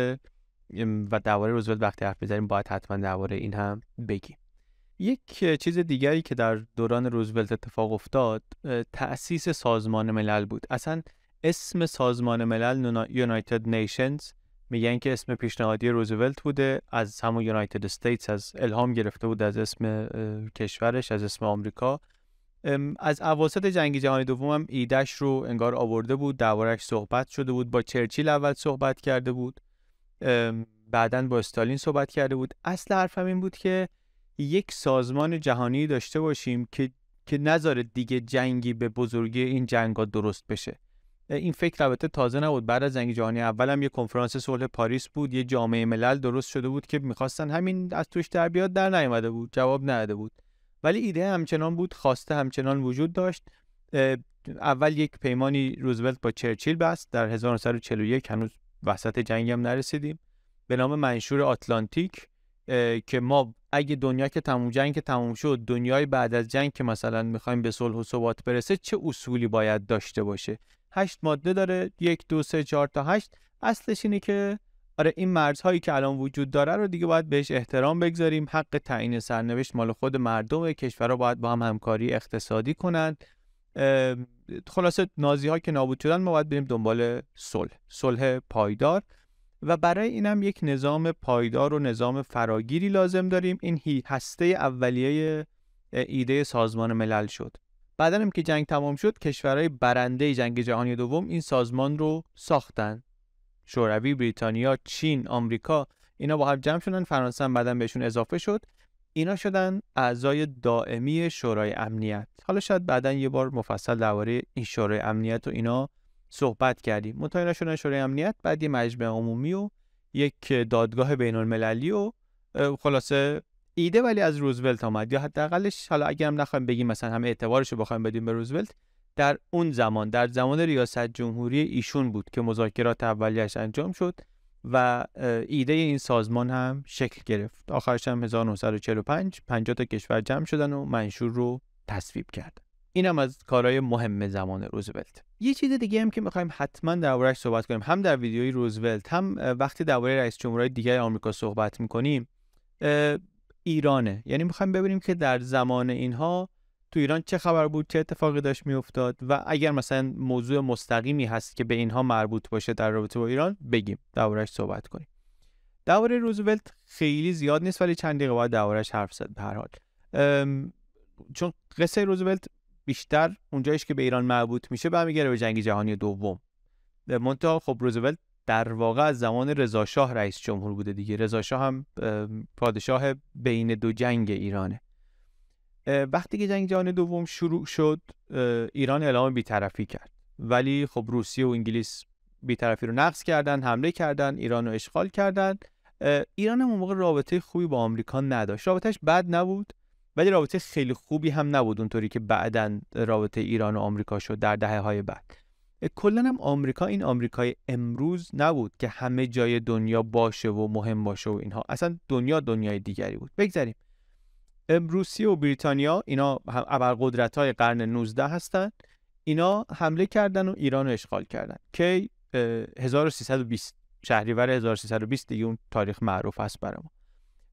و درباره روزولت وقتی حرف بزنیم باید حتما درباره این هم بگیم یک چیز دیگری که در دوران روزولت اتفاق افتاد تأسیس سازمان ملل بود اصلا اسم سازمان ملل یونایتد نیشنز میگن که اسم پیشنهادی روزولت بوده از همون یونایتد استیتس از الهام گرفته بود از اسم کشورش از اسم آمریکا از اواسط جنگ جهانی دوم هم ایدش رو انگار آورده بود دوارش صحبت شده بود با چرچیل اول صحبت کرده بود بعدا با استالین صحبت کرده بود اصل حرفم این بود که یک سازمان جهانی داشته باشیم که که نذاره دیگه جنگی به بزرگی این جنگا درست بشه این فکر البته تازه نبود بعد از جنگ جهانی اول هم یه کنفرانس صلح پاریس بود یه جامعه ملل درست شده بود که میخواستن همین از توش در بیاد در نیامده بود جواب نداده بود ولی ایده همچنان بود خواسته همچنان وجود داشت اول یک پیمانی روزولت با چرچیل بست در 1941 هنوز وسط جنگ هم نرسیدیم به نام منشور آتلانتیک که ما اگه دنیا که تموم جنگ که تموم شد دنیای بعد از جنگ که مثلا میخوایم به صلح و ثبات برسه چه اصولی باید داشته باشه هشت ماده داره یک دو سه چهار تا هشت اصلش اینه که آره این مرزهایی که الان وجود داره رو دیگه باید بهش احترام بگذاریم حق تعیین سرنوشت مال خود مردم کشورها باید با هم همکاری اقتصادی کنند خلاصه نازی که نابود شدن ما باید بریم دنبال صلح صلح پایدار و برای اینم یک نظام پایدار و نظام فراگیری لازم داریم این هی هسته اولیه ایده سازمان ملل شد بعد هم که جنگ تمام شد کشورهای برنده جنگ جهانی دوم این سازمان رو ساختن شوروی بریتانیا چین آمریکا اینا با هم جمع شدن فرانسه هم بهشون اضافه شد اینا شدن اعضای دائمی شورای امنیت حالا شاید بعدا یه بار مفصل درباره این شورای امنیت و اینا صحبت کردیم متحد نشدن شورای امنیت بعد یه مجمع عمومی و یک دادگاه بین المللی و خلاصه ایده ولی از روزولت آمد یا حداقلش حالا اگر هم نخوایم بگیم مثلا همه اعتبارش رو بخوایم بدیم به روزولت در اون زمان در زمان ریاست جمهوری ایشون بود که مذاکرات اولیش انجام شد و ایده این سازمان هم شکل گرفت آخرش هم 1945 50 تا کشور جمع شدن و منشور رو تصویب کردند. اینم از کارهای مهم زمان روزولت یه چیز دیگه هم که میخوایم حتما دربارهش صحبت کنیم هم در ویدیوی روزولت هم وقتی درباره رئیس جمهورهای دیگه آمریکا صحبت میکنیم ایرانه یعنی میخوایم ببینیم که در زمان اینها تو ایران چه خبر بود چه اتفاقی داشت میافتاد و اگر مثلا موضوع مستقیمی هست که به اینها مربوط باشه در رابطه با ایران بگیم دربارهش صحبت کنیم درباره روزولت خیلی زیاد نیست ولی چند دقیقه باید دربارهش حرف زد به هر حال چون قصه روزولت بیشتر اونجایش که به ایران مربوط میشه برمیگرده به جنگ جهانی دوم منتها خب روزولت در واقع از زمان شاه رئیس جمهور بوده دیگه شاه هم پادشاه بین دو جنگ ایرانه وقتی که جنگ جهانی دوم شروع شد ایران اعلام بیطرفی کرد ولی خب روسیه و انگلیس بیطرفی رو نقض کردن حمله کردن ایران رو اشغال کردن ایران هم موقع رابطه خوبی با آمریکا نداشت رابطهش بد نبود ولی رابطه خیلی خوبی هم نبود اونطوری که بعدا رابطه ایران و آمریکا شد در دهه های بعد کلا هم آمریکا این آمریکای امروز نبود که همه جای دنیا باشه و مهم باشه و اینها اصلا دنیا دنیای دیگری بود بگذاریم. امروسی و بریتانیا اینا هم ابرقدرت های قرن 19 هستند اینا حمله کردن و ایران رو اشغال کردن کی 1320 شهریور 1320 دیگه اون تاریخ معروف است برامون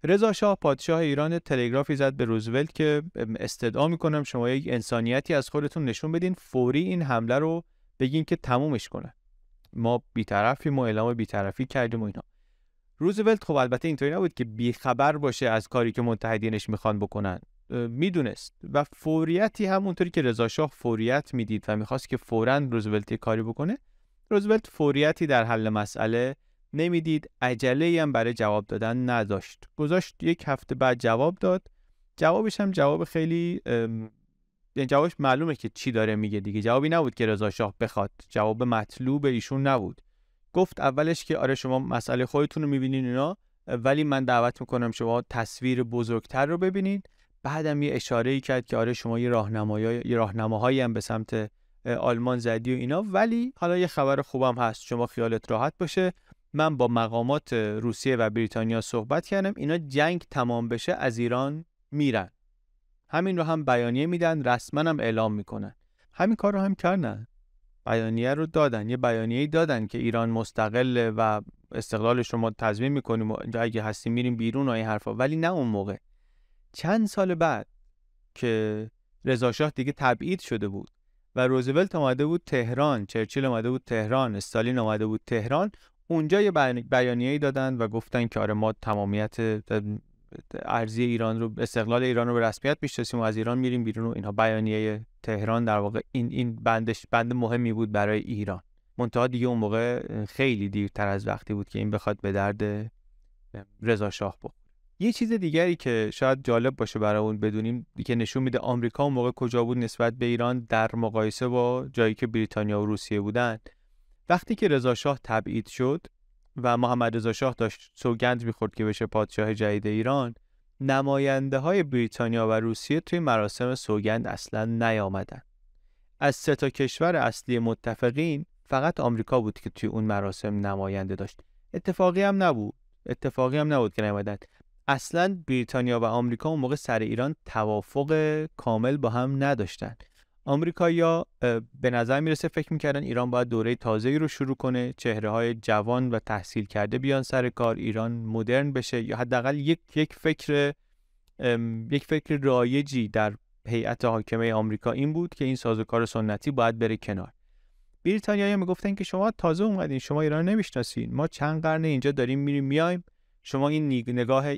رضا شاه پادشاه ایران تلگرافی زد به روزولت که استدعا میکنم شما یک انسانیتی از خودتون نشون بدین فوری این حمله رو بگین که تمومش کنه ما بی‌طرفی و اعلام بیطرفی کردیم و اینا روزولت خب البته اینطوری نبود که بیخبر باشه از کاری که متحدینش میخوان بکنن میدونست و فوریتی همونطوری که رضا شاه فوریت میدید و میخواست که فورا روزولت کاری بکنه روزولت فوریتی در حل مسئله نمیدید عجله هم برای جواب دادن نداشت گذاشت یک هفته بعد جواب داد جوابش هم جواب خیلی یعنی جوابش معلومه که چی داره میگه دیگه جوابی نبود که رضا شاه بخواد جواب مطلوب ایشون نبود گفت اولش که آره شما مسئله خودتون رو میبینین اینا ولی من دعوت میکنم شما تصویر بزرگتر رو ببینید بعدم یه اشاره ای کرد که آره شما یه راهنمایی راهنماهایی هم به سمت آلمان زدی و اینا ولی حالا یه خبر خوبم هست شما خیالت راحت باشه من با مقامات روسیه و بریتانیا صحبت کردم اینا جنگ تمام بشه از ایران میرن همین رو هم بیانیه میدن رسما هم اعلام میکنن همین کار رو هم کردن بیانیه رو دادن یه بیانیه دادن که ایران مستقل و استقلالش رو ما تضمین میکنیم و اگه هستیم میریم بیرون و این حرفا ولی نه اون موقع چند سال بعد که رضاشاه دیگه تبعید شده بود و روزولت آمده بود تهران چرچیل اومده بود تهران استالین آمده بود تهران اونجا یه بیانیه ای دادن و گفتن که آره ما تمامیت ارزی ایران رو استقلال ایران رو به رسمیت میشناسیم و از ایران میریم بیرون و اینها بیانیه تهران در واقع این این بندش بند مهمی بود برای ایران منتها دیگه اون موقع خیلی دیرتر از وقتی بود که این بخواد به درد رضا شاه بود یه چیز دیگری که شاید جالب باشه برای اون بدونیم که نشون میده آمریکا اون موقع کجا بود نسبت به ایران در مقایسه با جایی که بریتانیا و روسیه بودند وقتی که رضا شاه تبعید شد و محمد رضا شاه داشت سوگند میخورد که بشه پادشاه جدید ایران نماینده های بریتانیا و روسیه توی مراسم سوگند اصلا نیامدن از سه تا کشور اصلی متفقین فقط آمریکا بود که توی اون مراسم نماینده داشت اتفاقی هم نبود اتفاقی هم نبود که نیامدن اصلا بریتانیا و آمریکا اون موقع سر ایران توافق کامل با هم نداشتند آمریکایی‌ها به نظر میرسه فکر میکردن ایران باید دوره ای رو شروع کنه چهره های جوان و تحصیل کرده بیان سر کار ایران مدرن بشه یا حداقل یک یک فکر یک فکر رایجی در هیئت حاکمه آمریکا این بود که این سازوکار سنتی باید بره کنار بریتانیایی‌ها میگفتن که شما تازه اومدین شما ایران نمیشناسین ما چند قرن اینجا داریم میریم میایم شما این نگاه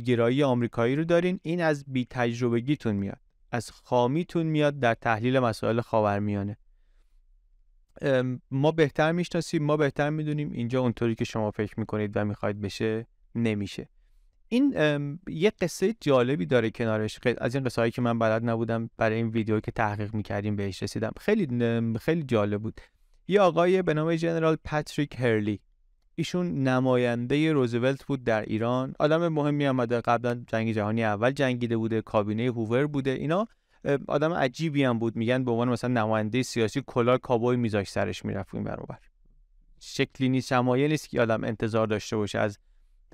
گرایی آمریکایی رو دارین این از بی تجربگیتون میاد از خامیتون میاد در تحلیل مسائل خاورمیانه ما بهتر میشناسیم ما بهتر میدونیم اینجا اونطوری که شما فکر میکنید و میخواید بشه نمیشه این یه قصه جالبی داره کنارش از این قصه هایی که من بلد نبودم برای این ویدیو که تحقیق میکردیم بهش رسیدم خیلی خیلی جالب بود یه آقای به نام جنرال پاتریک هرلی ایشون نماینده روزولت بود در ایران آدم مهمی آمده قبلا جنگ جهانی اول جنگیده بوده کابینه هوور بوده اینا آدم عجیبی هم بود میگن به عنوان مثلا نماینده سیاسی کلا کابوی میذاش سرش میرفت این برابر شکلی نیست شمایه نیست که آدم انتظار داشته باشه از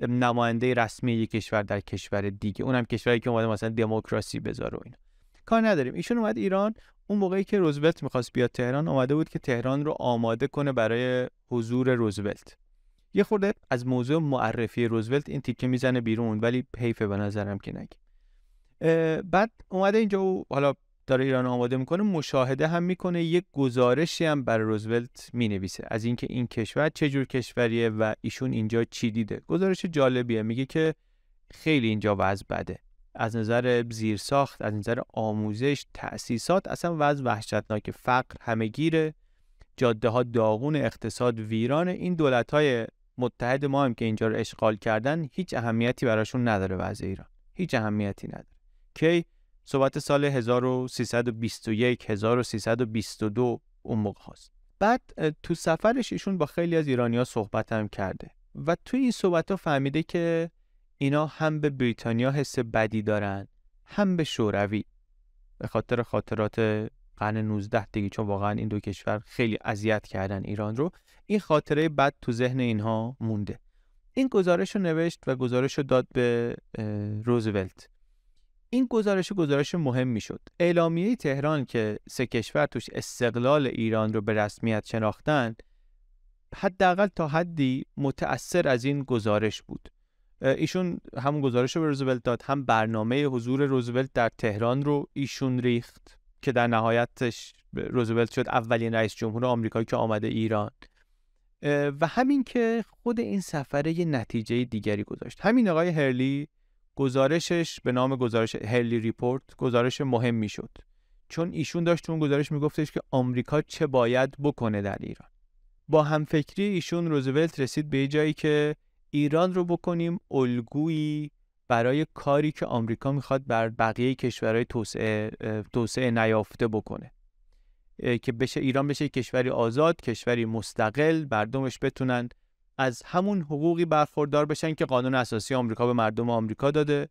نماینده رسمی یک کشور در کشور دیگه اونم کشوری که اومده مثلا دموکراسی بذاره و اینا کار نداریم ایشون اومد ایران اون موقعی که روزولت میخواست بیاد تهران اومده بود که تهران رو آماده کنه برای حضور روزولت یه خورده از موضوع معرفی روزولت این تیکه میزنه بیرون ولی حیفه به نظرم که نگه بعد اومده اینجا و حالا داره ایران آماده میکنه مشاهده هم میکنه یک گزارشی هم برای روزولت مینویسه از اینکه این کشور چه جور کشوریه و ایشون اینجا چی دیده گزارش جالبیه میگه که خیلی اینجا وضع بده از نظر زیرساخت از نظر آموزش تأسیسات اصلا وضع وحشتناک فقر همه گیره جاده ها داغون اقتصاد ویران این دولت های متحد ما هم که اینجا رو اشغال کردن هیچ اهمیتی براشون نداره وضع ایران هیچ اهمیتی نداره کی صحبت سال 1321 1322 اون موقع هست بعد تو سفرش ایشون با خیلی از ایرانیا صحبت هم کرده و تو این صحبت ها فهمیده که اینا هم به بریتانیا حس بدی دارن هم به شوروی به خاطر خاطرات قرن 19 دیگه چون واقعا این دو کشور خیلی اذیت کردن ایران رو این خاطره بد تو ذهن اینها مونده این گزارش رو نوشت و گزارش رو داد به روزولت این گزارش گزارش مهم می شد اعلامیه تهران که سه کشور توش استقلال ایران رو به رسمیت شناختن حداقل تا حدی متأثر از این گزارش بود ایشون همون گزارش رو به روزولت داد هم برنامه حضور روزولت در تهران رو ایشون ریخت که در نهایتش روزولت شد اولین رئیس جمهور آمریکایی که آمده ایران و همین که خود این سفر یه نتیجه دیگری گذاشت همین آقای هرلی گزارشش به نام گزارش هرلی ریپورت گزارش می شد چون ایشون داشت اون گزارش میگفتش که آمریکا چه باید بکنه در ایران با همفکری ایشون روزولت رسید به جایی که ایران رو بکنیم الگویی برای کاری که آمریکا میخواد بر بقیه کشورهای توسعه توسعه نیافته بکنه که بشه ایران بشه کشوری آزاد کشوری مستقل مردمش بتونن از همون حقوقی برخوردار بشن که قانون اساسی آمریکا به مردم آمریکا داده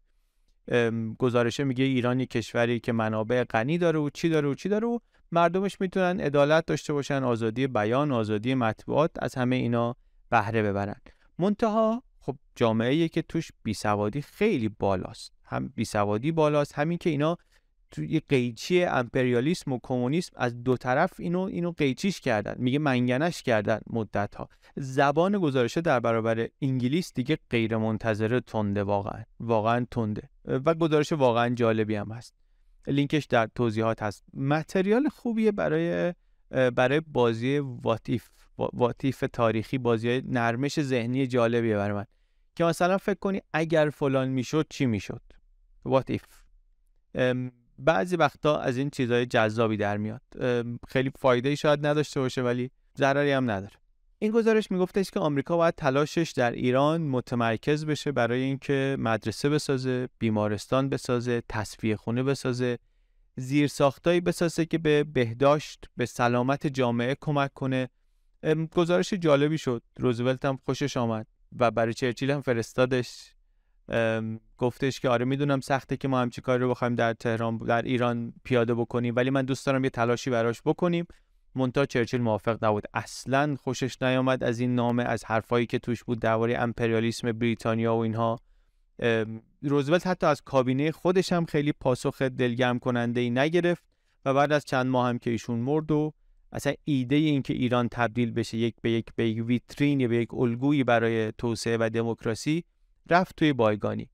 گزارشه میگه ایرانی کشوری که منابع غنی داره و چی داره و چی داره و مردمش میتونن عدالت داشته باشن آزادی بیان آزادی مطبوعات از همه اینا بهره ببرن منتها خب جامعه که توش بیسوادی خیلی بالاست هم بیسوادی بالاست همین که اینا تو یه قیچی امپریالیسم و کمونیسم از دو طرف اینو اینو قیچیش کردن میگه منگنش کردن مدت ها زبان گزارشه در برابر انگلیس دیگه غیر منتظره تنده واقعا واقعا تنده و گزارش واقعا جالبی هم هست لینکش در توضیحات هست متریال خوبیه برای برای بازی واتیف واتیف تاریخی بازی نرمش ذهنی جالبیه برای من که مثلا فکر کنی اگر فلان میشد چی میشد what if بعضی وقتا از این چیزهای جذابی در میاد خیلی فایده شاید نداشته باشه ولی ضرری هم نداره این گزارش میگفتش که آمریکا باید تلاشش در ایران متمرکز بشه برای اینکه مدرسه بسازه، بیمارستان بسازه، تصفیه خونه بسازه، زیر بسازه که به بهداشت، به سلامت جامعه کمک کنه. گزارش جالبی شد. روزولت هم خوشش آمد. و برای چرچیل هم فرستادش گفتش که آره میدونم سخته که ما همچی کاری رو بخوایم در تهران در ایران پیاده بکنیم ولی من دوست دارم یه تلاشی براش بکنیم مونتا چرچیل موافق نبود اصلا خوشش نیامد از این نامه از حرفایی که توش بود درباره امپریالیسم بریتانیا و اینها روزولت حتی از کابینه خودش هم خیلی پاسخ دلگرم کننده ای نگرفت و بعد از چند ماه هم که ایشون مرد و اصلا ایده این که ایران تبدیل بشه یک به یک به یک ویترین یا به یک الگویی برای توسعه و دموکراسی رفت توی بایگانی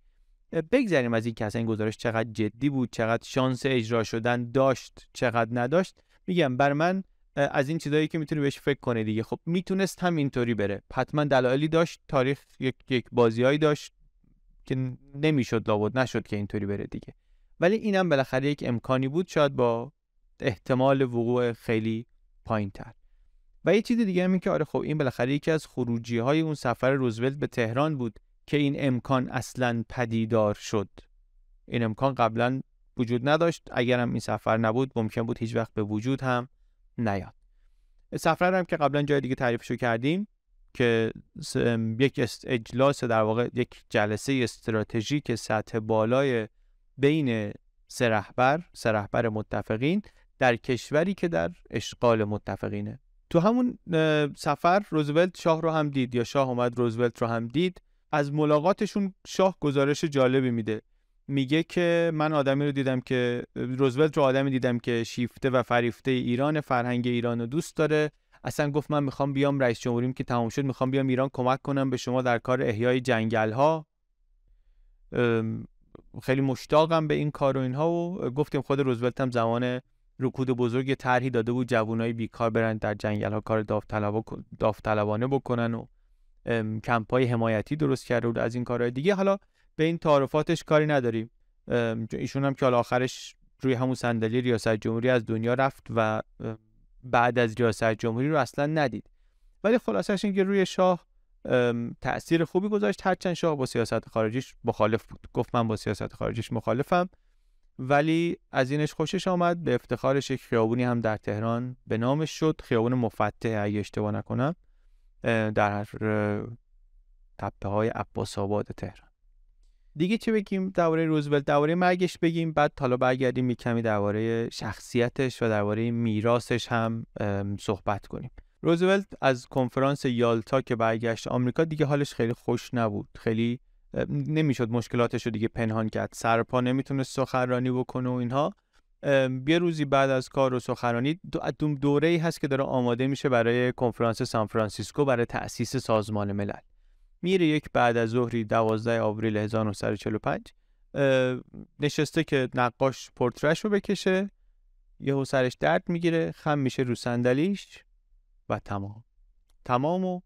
بگذریم از این که اصلا این گزارش چقدر جدی بود چقدر شانس اجرا شدن داشت چقدر نداشت میگم بر من از این چیزایی که میتونی بهش فکر کنه دیگه خب میتونست هم اینطوری بره حتما دلایلی داشت تاریخ یک یک بازیایی داشت که نمیشد لابد نشد که اینطوری بره دیگه ولی اینم بالاخره یک امکانی بود شاید با احتمال وقوع خیلی پایین تر و یه چیز دیگه هم که آره خب این بالاخره یکی از خروجی های اون سفر روزولت به تهران بود که این امکان اصلا پدیدار شد این امکان قبلا وجود نداشت اگرم این سفر نبود ممکن بود هیچ وقت به وجود هم نیاد سفر هم که قبلا جای دیگه تعریفشو کردیم که یک اجلاس در واقع یک جلسه استراتژیک سطح بالای بین سه رهبر متفقین در کشوری که در اشغال متفقینه تو همون سفر روزولت شاه رو هم دید یا شاه اومد روزولت رو هم دید از ملاقاتشون شاه گزارش جالبی میده میگه که من آدمی رو دیدم که روزولت رو آدمی دیدم که شیفته و فریفته ایران فرهنگ ایران رو دوست داره اصلا گفت من میخوام بیام رئیس جمهوریم که تمام شد میخوام بیام ایران کمک کنم به شما در کار احیای جنگل ها خیلی مشتاقم به این کار و اینها و گفتیم خود روزولت هم زمان رکود بزرگ طرحی داده بود جوانای بیکار برن در جنگل ها کار داوطلبانه بکنن و کمپای حمایتی درست کرده بود از این کارهای دیگه حالا به این تعارفاتش کاری نداریم ایشون هم که حالا آخرش روی همون صندلی ریاست جمهوری از دنیا رفت و بعد از ریاست جمهوری رو اصلا ندید ولی خلاصش اینکه روی شاه تاثیر خوبی گذاشت هرچند شاه با سیاست خارجیش مخالف بود گفت من با سیاست خارجیش مخالفم ولی از اینش خوشش آمد به افتخارش یک خیابونی هم در تهران به نامش شد خیابون مفتح اگه اشتباه نکنم در تپه های عباس آباد تهران دیگه چه بگیم درباره روزولت درباره مرگش بگیم بعد حالا برگردیم می کمی درباره شخصیتش و درباره میراثش هم صحبت کنیم روزولت از کنفرانس یالتا که برگشت آمریکا دیگه حالش خیلی خوش نبود خیلی نمیشد مشکلاتش رو دیگه پنهان کرد سرپا نمیتونست سخرانی بکنه و اینها یه روزی بعد از کار و سخرانی دو دوره ای هست که داره آماده میشه برای کنفرانس سان فرانسیسکو برای تأسیس سازمان ملل میره یک بعد از ظهری 12 آوریل 1945 نشسته که نقاش پورترش رو بکشه یهو سرش درد میگیره خم میشه رو صندلیش و تمام تمام و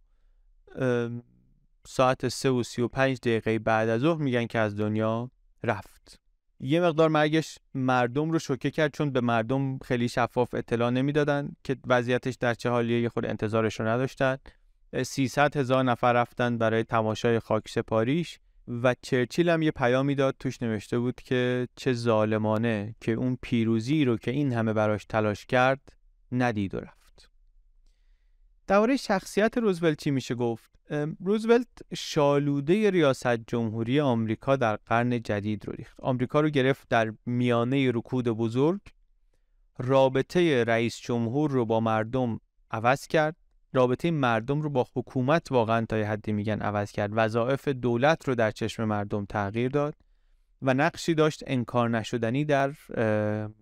ساعت 3 و 35 دقیقه بعد از ظهر میگن که از دنیا رفت یه مقدار مرگش مردم رو شوکه کرد چون به مردم خیلی شفاف اطلاع نمیدادن که وضعیتش در چه حالیه یه خود انتظارش رو نداشتن 300 هزار نفر رفتن برای تماشای خاک سپاریش و چرچیل هم یه پیامی داد توش نوشته بود که چه ظالمانه که اون پیروزی رو که این همه براش تلاش کرد ندید و رفت درباره شخصیت روزولت چی میشه گفت روزولت شالوده ریاست جمهوری آمریکا در قرن جدید رو ریخت آمریکا رو گرفت در میانه رکود بزرگ رابطه رئیس جمهور رو با مردم عوض کرد رابطه مردم رو با حکومت واقعا تا حدی میگن عوض کرد وظایف دولت رو در چشم مردم تغییر داد و نقشی داشت انکار نشدنی در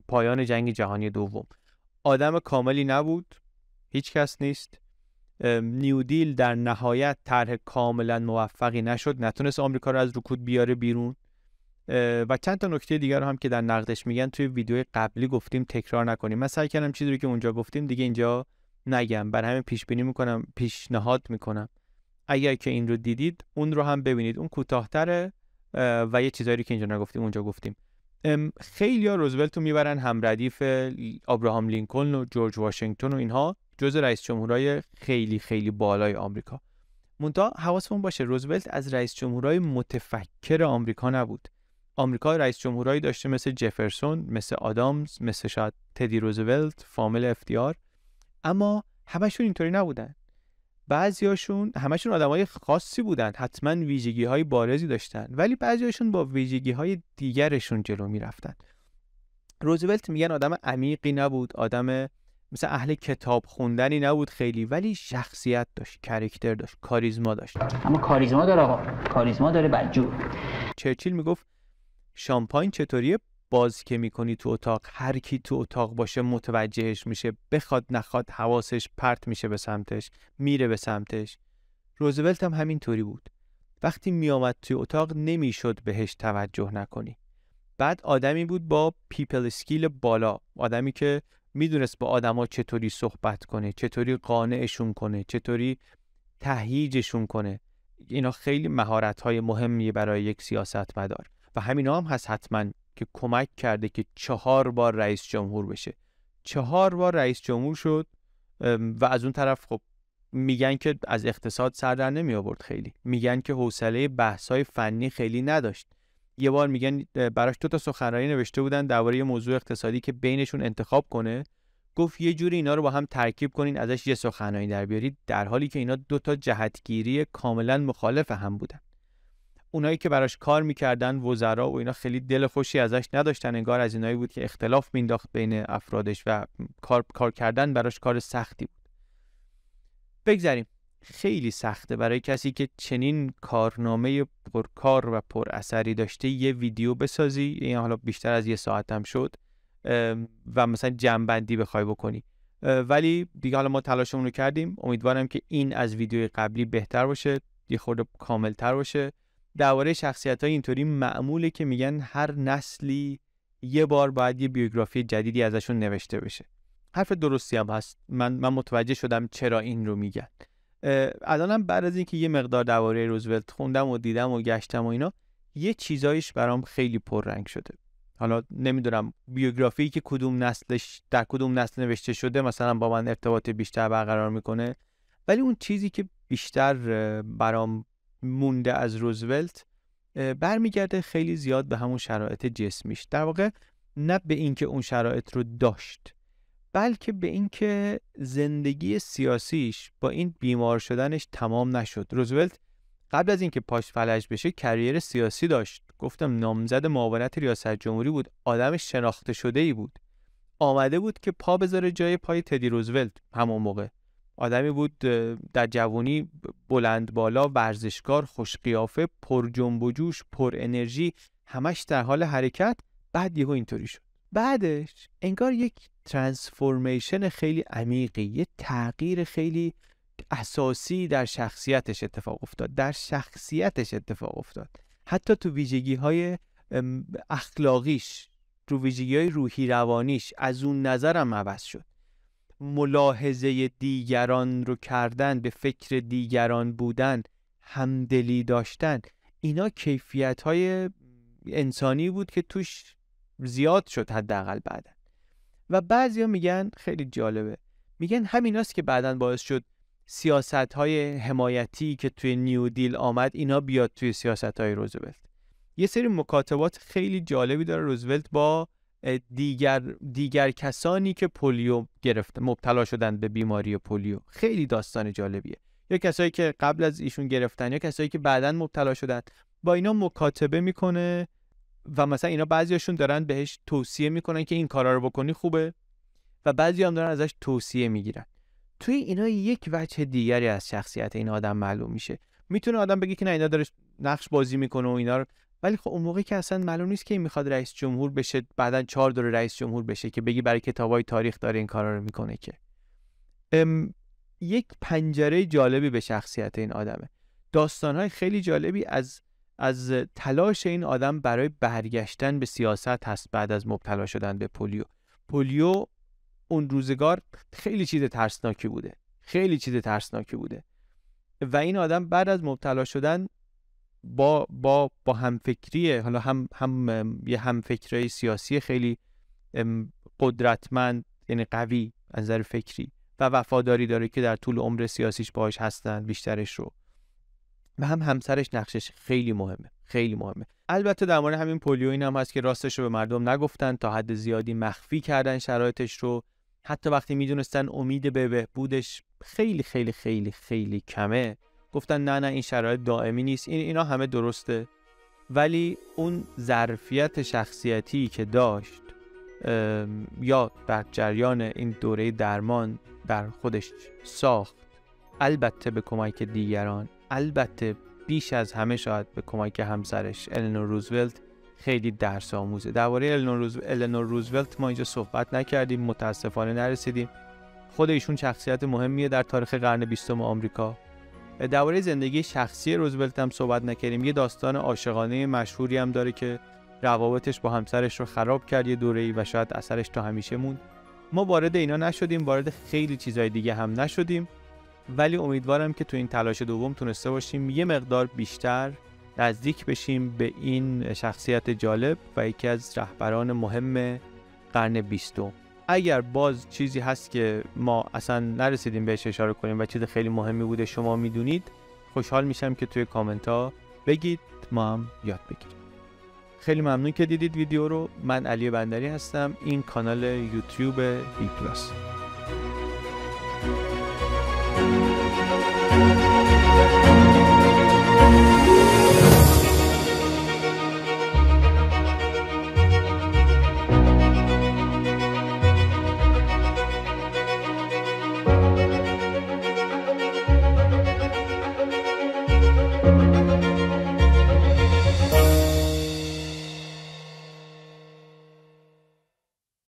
پایان جنگ جهانی دوم آدم کاملی نبود هیچ کس نیست نیودیل در نهایت طرح کاملا موفقی نشد نتونست آمریکا رو از رکود بیاره بیرون و چند تا نکته دیگر رو هم که در نقدش میگن توی ویدیو قبلی گفتیم تکرار نکنیم من سعی کردم چیزی رو که اونجا گفتیم دیگه اینجا نگم بر همین پیش بینی میکنم پیشنهاد میکنم اگر که این رو دیدید اون رو هم ببینید اون کوتاهتره و یه چیزایی که اینجا نگفتیم اونجا گفتیم خیلی ها روزولت رو میبرن هم ردیف آبراهام لینکلن و جورج واشنگتن و اینها جزء رئیس جمهورای خیلی خیلی بالای آمریکا مونتا حواسمون باشه روزولت از رئیس جمهورای متفکر آمریکا نبود آمریکا رئیس جمهورایی داشته مثل جفرسون مثل آدامز مثل شاید تدی روزولت فامل افتیار اما همشون اینطوری نبودن بعضیاشون همشون آدمای خاصی بودن حتما ویژگی های بارزی داشتن ولی بعضیاشون با ویژگی های دیگرشون جلو میرفتن روزولت میگن آدم عمیقی نبود آدم مثل اهل کتاب خوندنی نبود خیلی ولی شخصیت داشت کرکتر داشت کاریزما داشت اما کاریزما داره آقا کاریزما داره بدجور چرچیل میگفت شامپاین چطوریه باز که میکنی تو اتاق هر کی تو اتاق باشه متوجهش میشه بخواد نخواد حواسش پرت میشه به سمتش میره به سمتش روزولت هم همینطوری بود وقتی میآمد توی اتاق نمیشد بهش توجه نکنی بعد آدمی بود با پیپل سکیل بالا آدمی که میدونست با آدما چطوری صحبت کنه چطوری قانعشون کنه چطوری تهییجشون کنه اینا خیلی مهارت های مهمیه برای یک سیاست مدار و همین هم هست حتما که کمک کرده که چهار بار رئیس جمهور بشه چهار بار رئیس جمهور شد و از اون طرف خب میگن که از اقتصاد سر در نمی آورد خیلی میگن که حوصله بحث های فنی خیلی نداشت یه بار میگن براش دو تا سخنرانی نوشته بودن درباره موضوع اقتصادی که بینشون انتخاب کنه گفت یه جوری اینا رو با هم ترکیب کنین ازش یه سخنرانی در بیارید در حالی که اینا دو تا جهتگیری کاملا مخالف هم بودن اونایی که براش کار میکردن وزرا و اینا خیلی دل خوشی ازش نداشتن انگار از اینایی بود که اختلاف مینداخت بین افرادش و کار, کار کردن براش کار سختی بود بگذریم خیلی سخته برای کسی که چنین کارنامه پرکار و پر اثری داشته یه ویدیو بسازی این یعنی حالا بیشتر از یه ساعت هم شد و مثلا جنبندی بخوای بکنی ولی دیگه حالا ما تلاشمون رو کردیم امیدوارم که این از ویدیو قبلی بهتر باشه یه خورده کاملتر باشه درباره شخصیت های اینطوری معموله که میگن هر نسلی یه بار باید یه بیوگرافی جدیدی ازشون نوشته بشه حرف درستی هم هست من, من متوجه شدم چرا این رو میگن الانم بعد از اینکه یه مقدار درباره روزولت خوندم و دیدم و گشتم و اینا یه چیزایش برام خیلی پررنگ شده حالا نمیدونم بیوگرافی که کدوم نسلش در کدوم نسل نوشته شده مثلا با من ارتباط بیشتر برقرار میکنه ولی اون چیزی که بیشتر برام مونده از روزولت برمیگرده خیلی زیاد به همون شرایط جسمیش در واقع نه به اینکه اون شرایط رو داشت بلکه به اینکه زندگی سیاسیش با این بیمار شدنش تمام نشد روزولت قبل از اینکه پاش فلج بشه کریر سیاسی داشت گفتم نامزد معاونت ریاست جمهوری بود آدم شناخته شده ای بود آمده بود که پا بذاره جای پای تدی روزولت همون موقع آدمی بود در جوانی بلند بالا ورزشکار خوش قیافه پر جنب و جوش پر انرژی همش در حال حرکت بعد یهو اینطوری شد بعدش انگار یک ترانسفورمیشن خیلی عمیقی یه تغییر خیلی اساسی در شخصیتش اتفاق افتاد در شخصیتش اتفاق افتاد حتی تو ویژگی های اخلاقیش تو ویژگی های روحی روانیش از اون نظرم عوض شد ملاحظه دیگران رو کردن به فکر دیگران بودن همدلی داشتن اینا کیفیت های انسانی بود که توش زیاد شد حداقل بعدا و بعضیا میگن خیلی جالبه میگن همیناست که بعدا باعث شد سیاست های حمایتی که توی نیو دیل آمد اینا بیاد توی سیاست های روزولت یه سری مکاتبات خیلی جالبی داره روزولت با دیگر, دیگر کسانی که پولیو گرفته مبتلا شدن به بیماری پولیو خیلی داستان جالبیه یا کسایی که قبل از ایشون گرفتن یا کسایی که بعدا مبتلا شدن با اینا مکاتبه میکنه و مثلا اینا بعضیاشون دارن بهش توصیه میکنن که این کارا رو بکنی خوبه و بعضی هم دارن ازش توصیه میگیرن توی اینا یک وجه دیگری از شخصیت این آدم معلوم میشه میتونه آدم بگه که نه اینا داره نقش بازی میکنه و اینا رو ولی خب اون موقعی که اصلا معلوم نیست که این میخواد رئیس جمهور بشه بعدا چهار دور رئیس جمهور بشه که بگی برای کتابای تاریخ داره این کارا رو میکنه که یک پنجره جالبی به شخصیت این آدمه داستانهای خیلی جالبی از از تلاش این آدم برای برگشتن به سیاست هست بعد از مبتلا شدن به پولیو پولیو اون روزگار خیلی چیز ترسناکی بوده خیلی چیز ترسناکی بوده و این آدم بعد از مبتلا شدن با با با حالا هم هم یه همفکری سیاسی خیلی قدرتمند یعنی قوی از نظر فکری و وفاداری داره که در طول عمر سیاسیش باهاش هستن بیشترش رو و هم همسرش نقشش خیلی مهمه خیلی مهمه البته در مورد همین پولیو این هم هست که راستش رو به مردم نگفتن تا حد زیادی مخفی کردن شرایطش رو حتی وقتی میدونستن امید به بهبودش خیلی خیلی خیلی خیلی کمه گفتن نه نه این شرایط دائمی نیست این اینا همه درسته ولی اون ظرفیت شخصیتی که داشت یا در جریان این دوره درمان در خودش ساخت البته به کمک دیگران البته بیش از همه شاید به کمک همسرش النور روزولت خیلی درس آموزه درباره النور, روزولت ما اینجا صحبت نکردیم متاسفانه نرسیدیم خود ایشون شخصیت مهمیه در تاریخ قرن بیستم آمریکا درباره زندگی شخصی روزولت هم صحبت نکردیم یه داستان عاشقانه مشهوری هم داره که روابطش با همسرش رو خراب کرد یه دوره‌ای و شاید اثرش تا همیشه موند ما وارد اینا نشدیم وارد خیلی چیزای دیگه هم نشدیم ولی امیدوارم که تو این تلاش دوم تونسته باشیم یه مقدار بیشتر نزدیک بشیم به این شخصیت جالب و یکی از رهبران مهم قرن بیستم اگر باز چیزی هست که ما اصلا نرسیدیم بهش اشاره کنیم و چیز خیلی مهمی بوده شما میدونید خوشحال میشم که توی کامنت ها بگید ما هم یاد بگیریم خیلی ممنون که دیدید ویدیو رو من علی بندری هستم این کانال یوتیوب بی پلاس Thank you.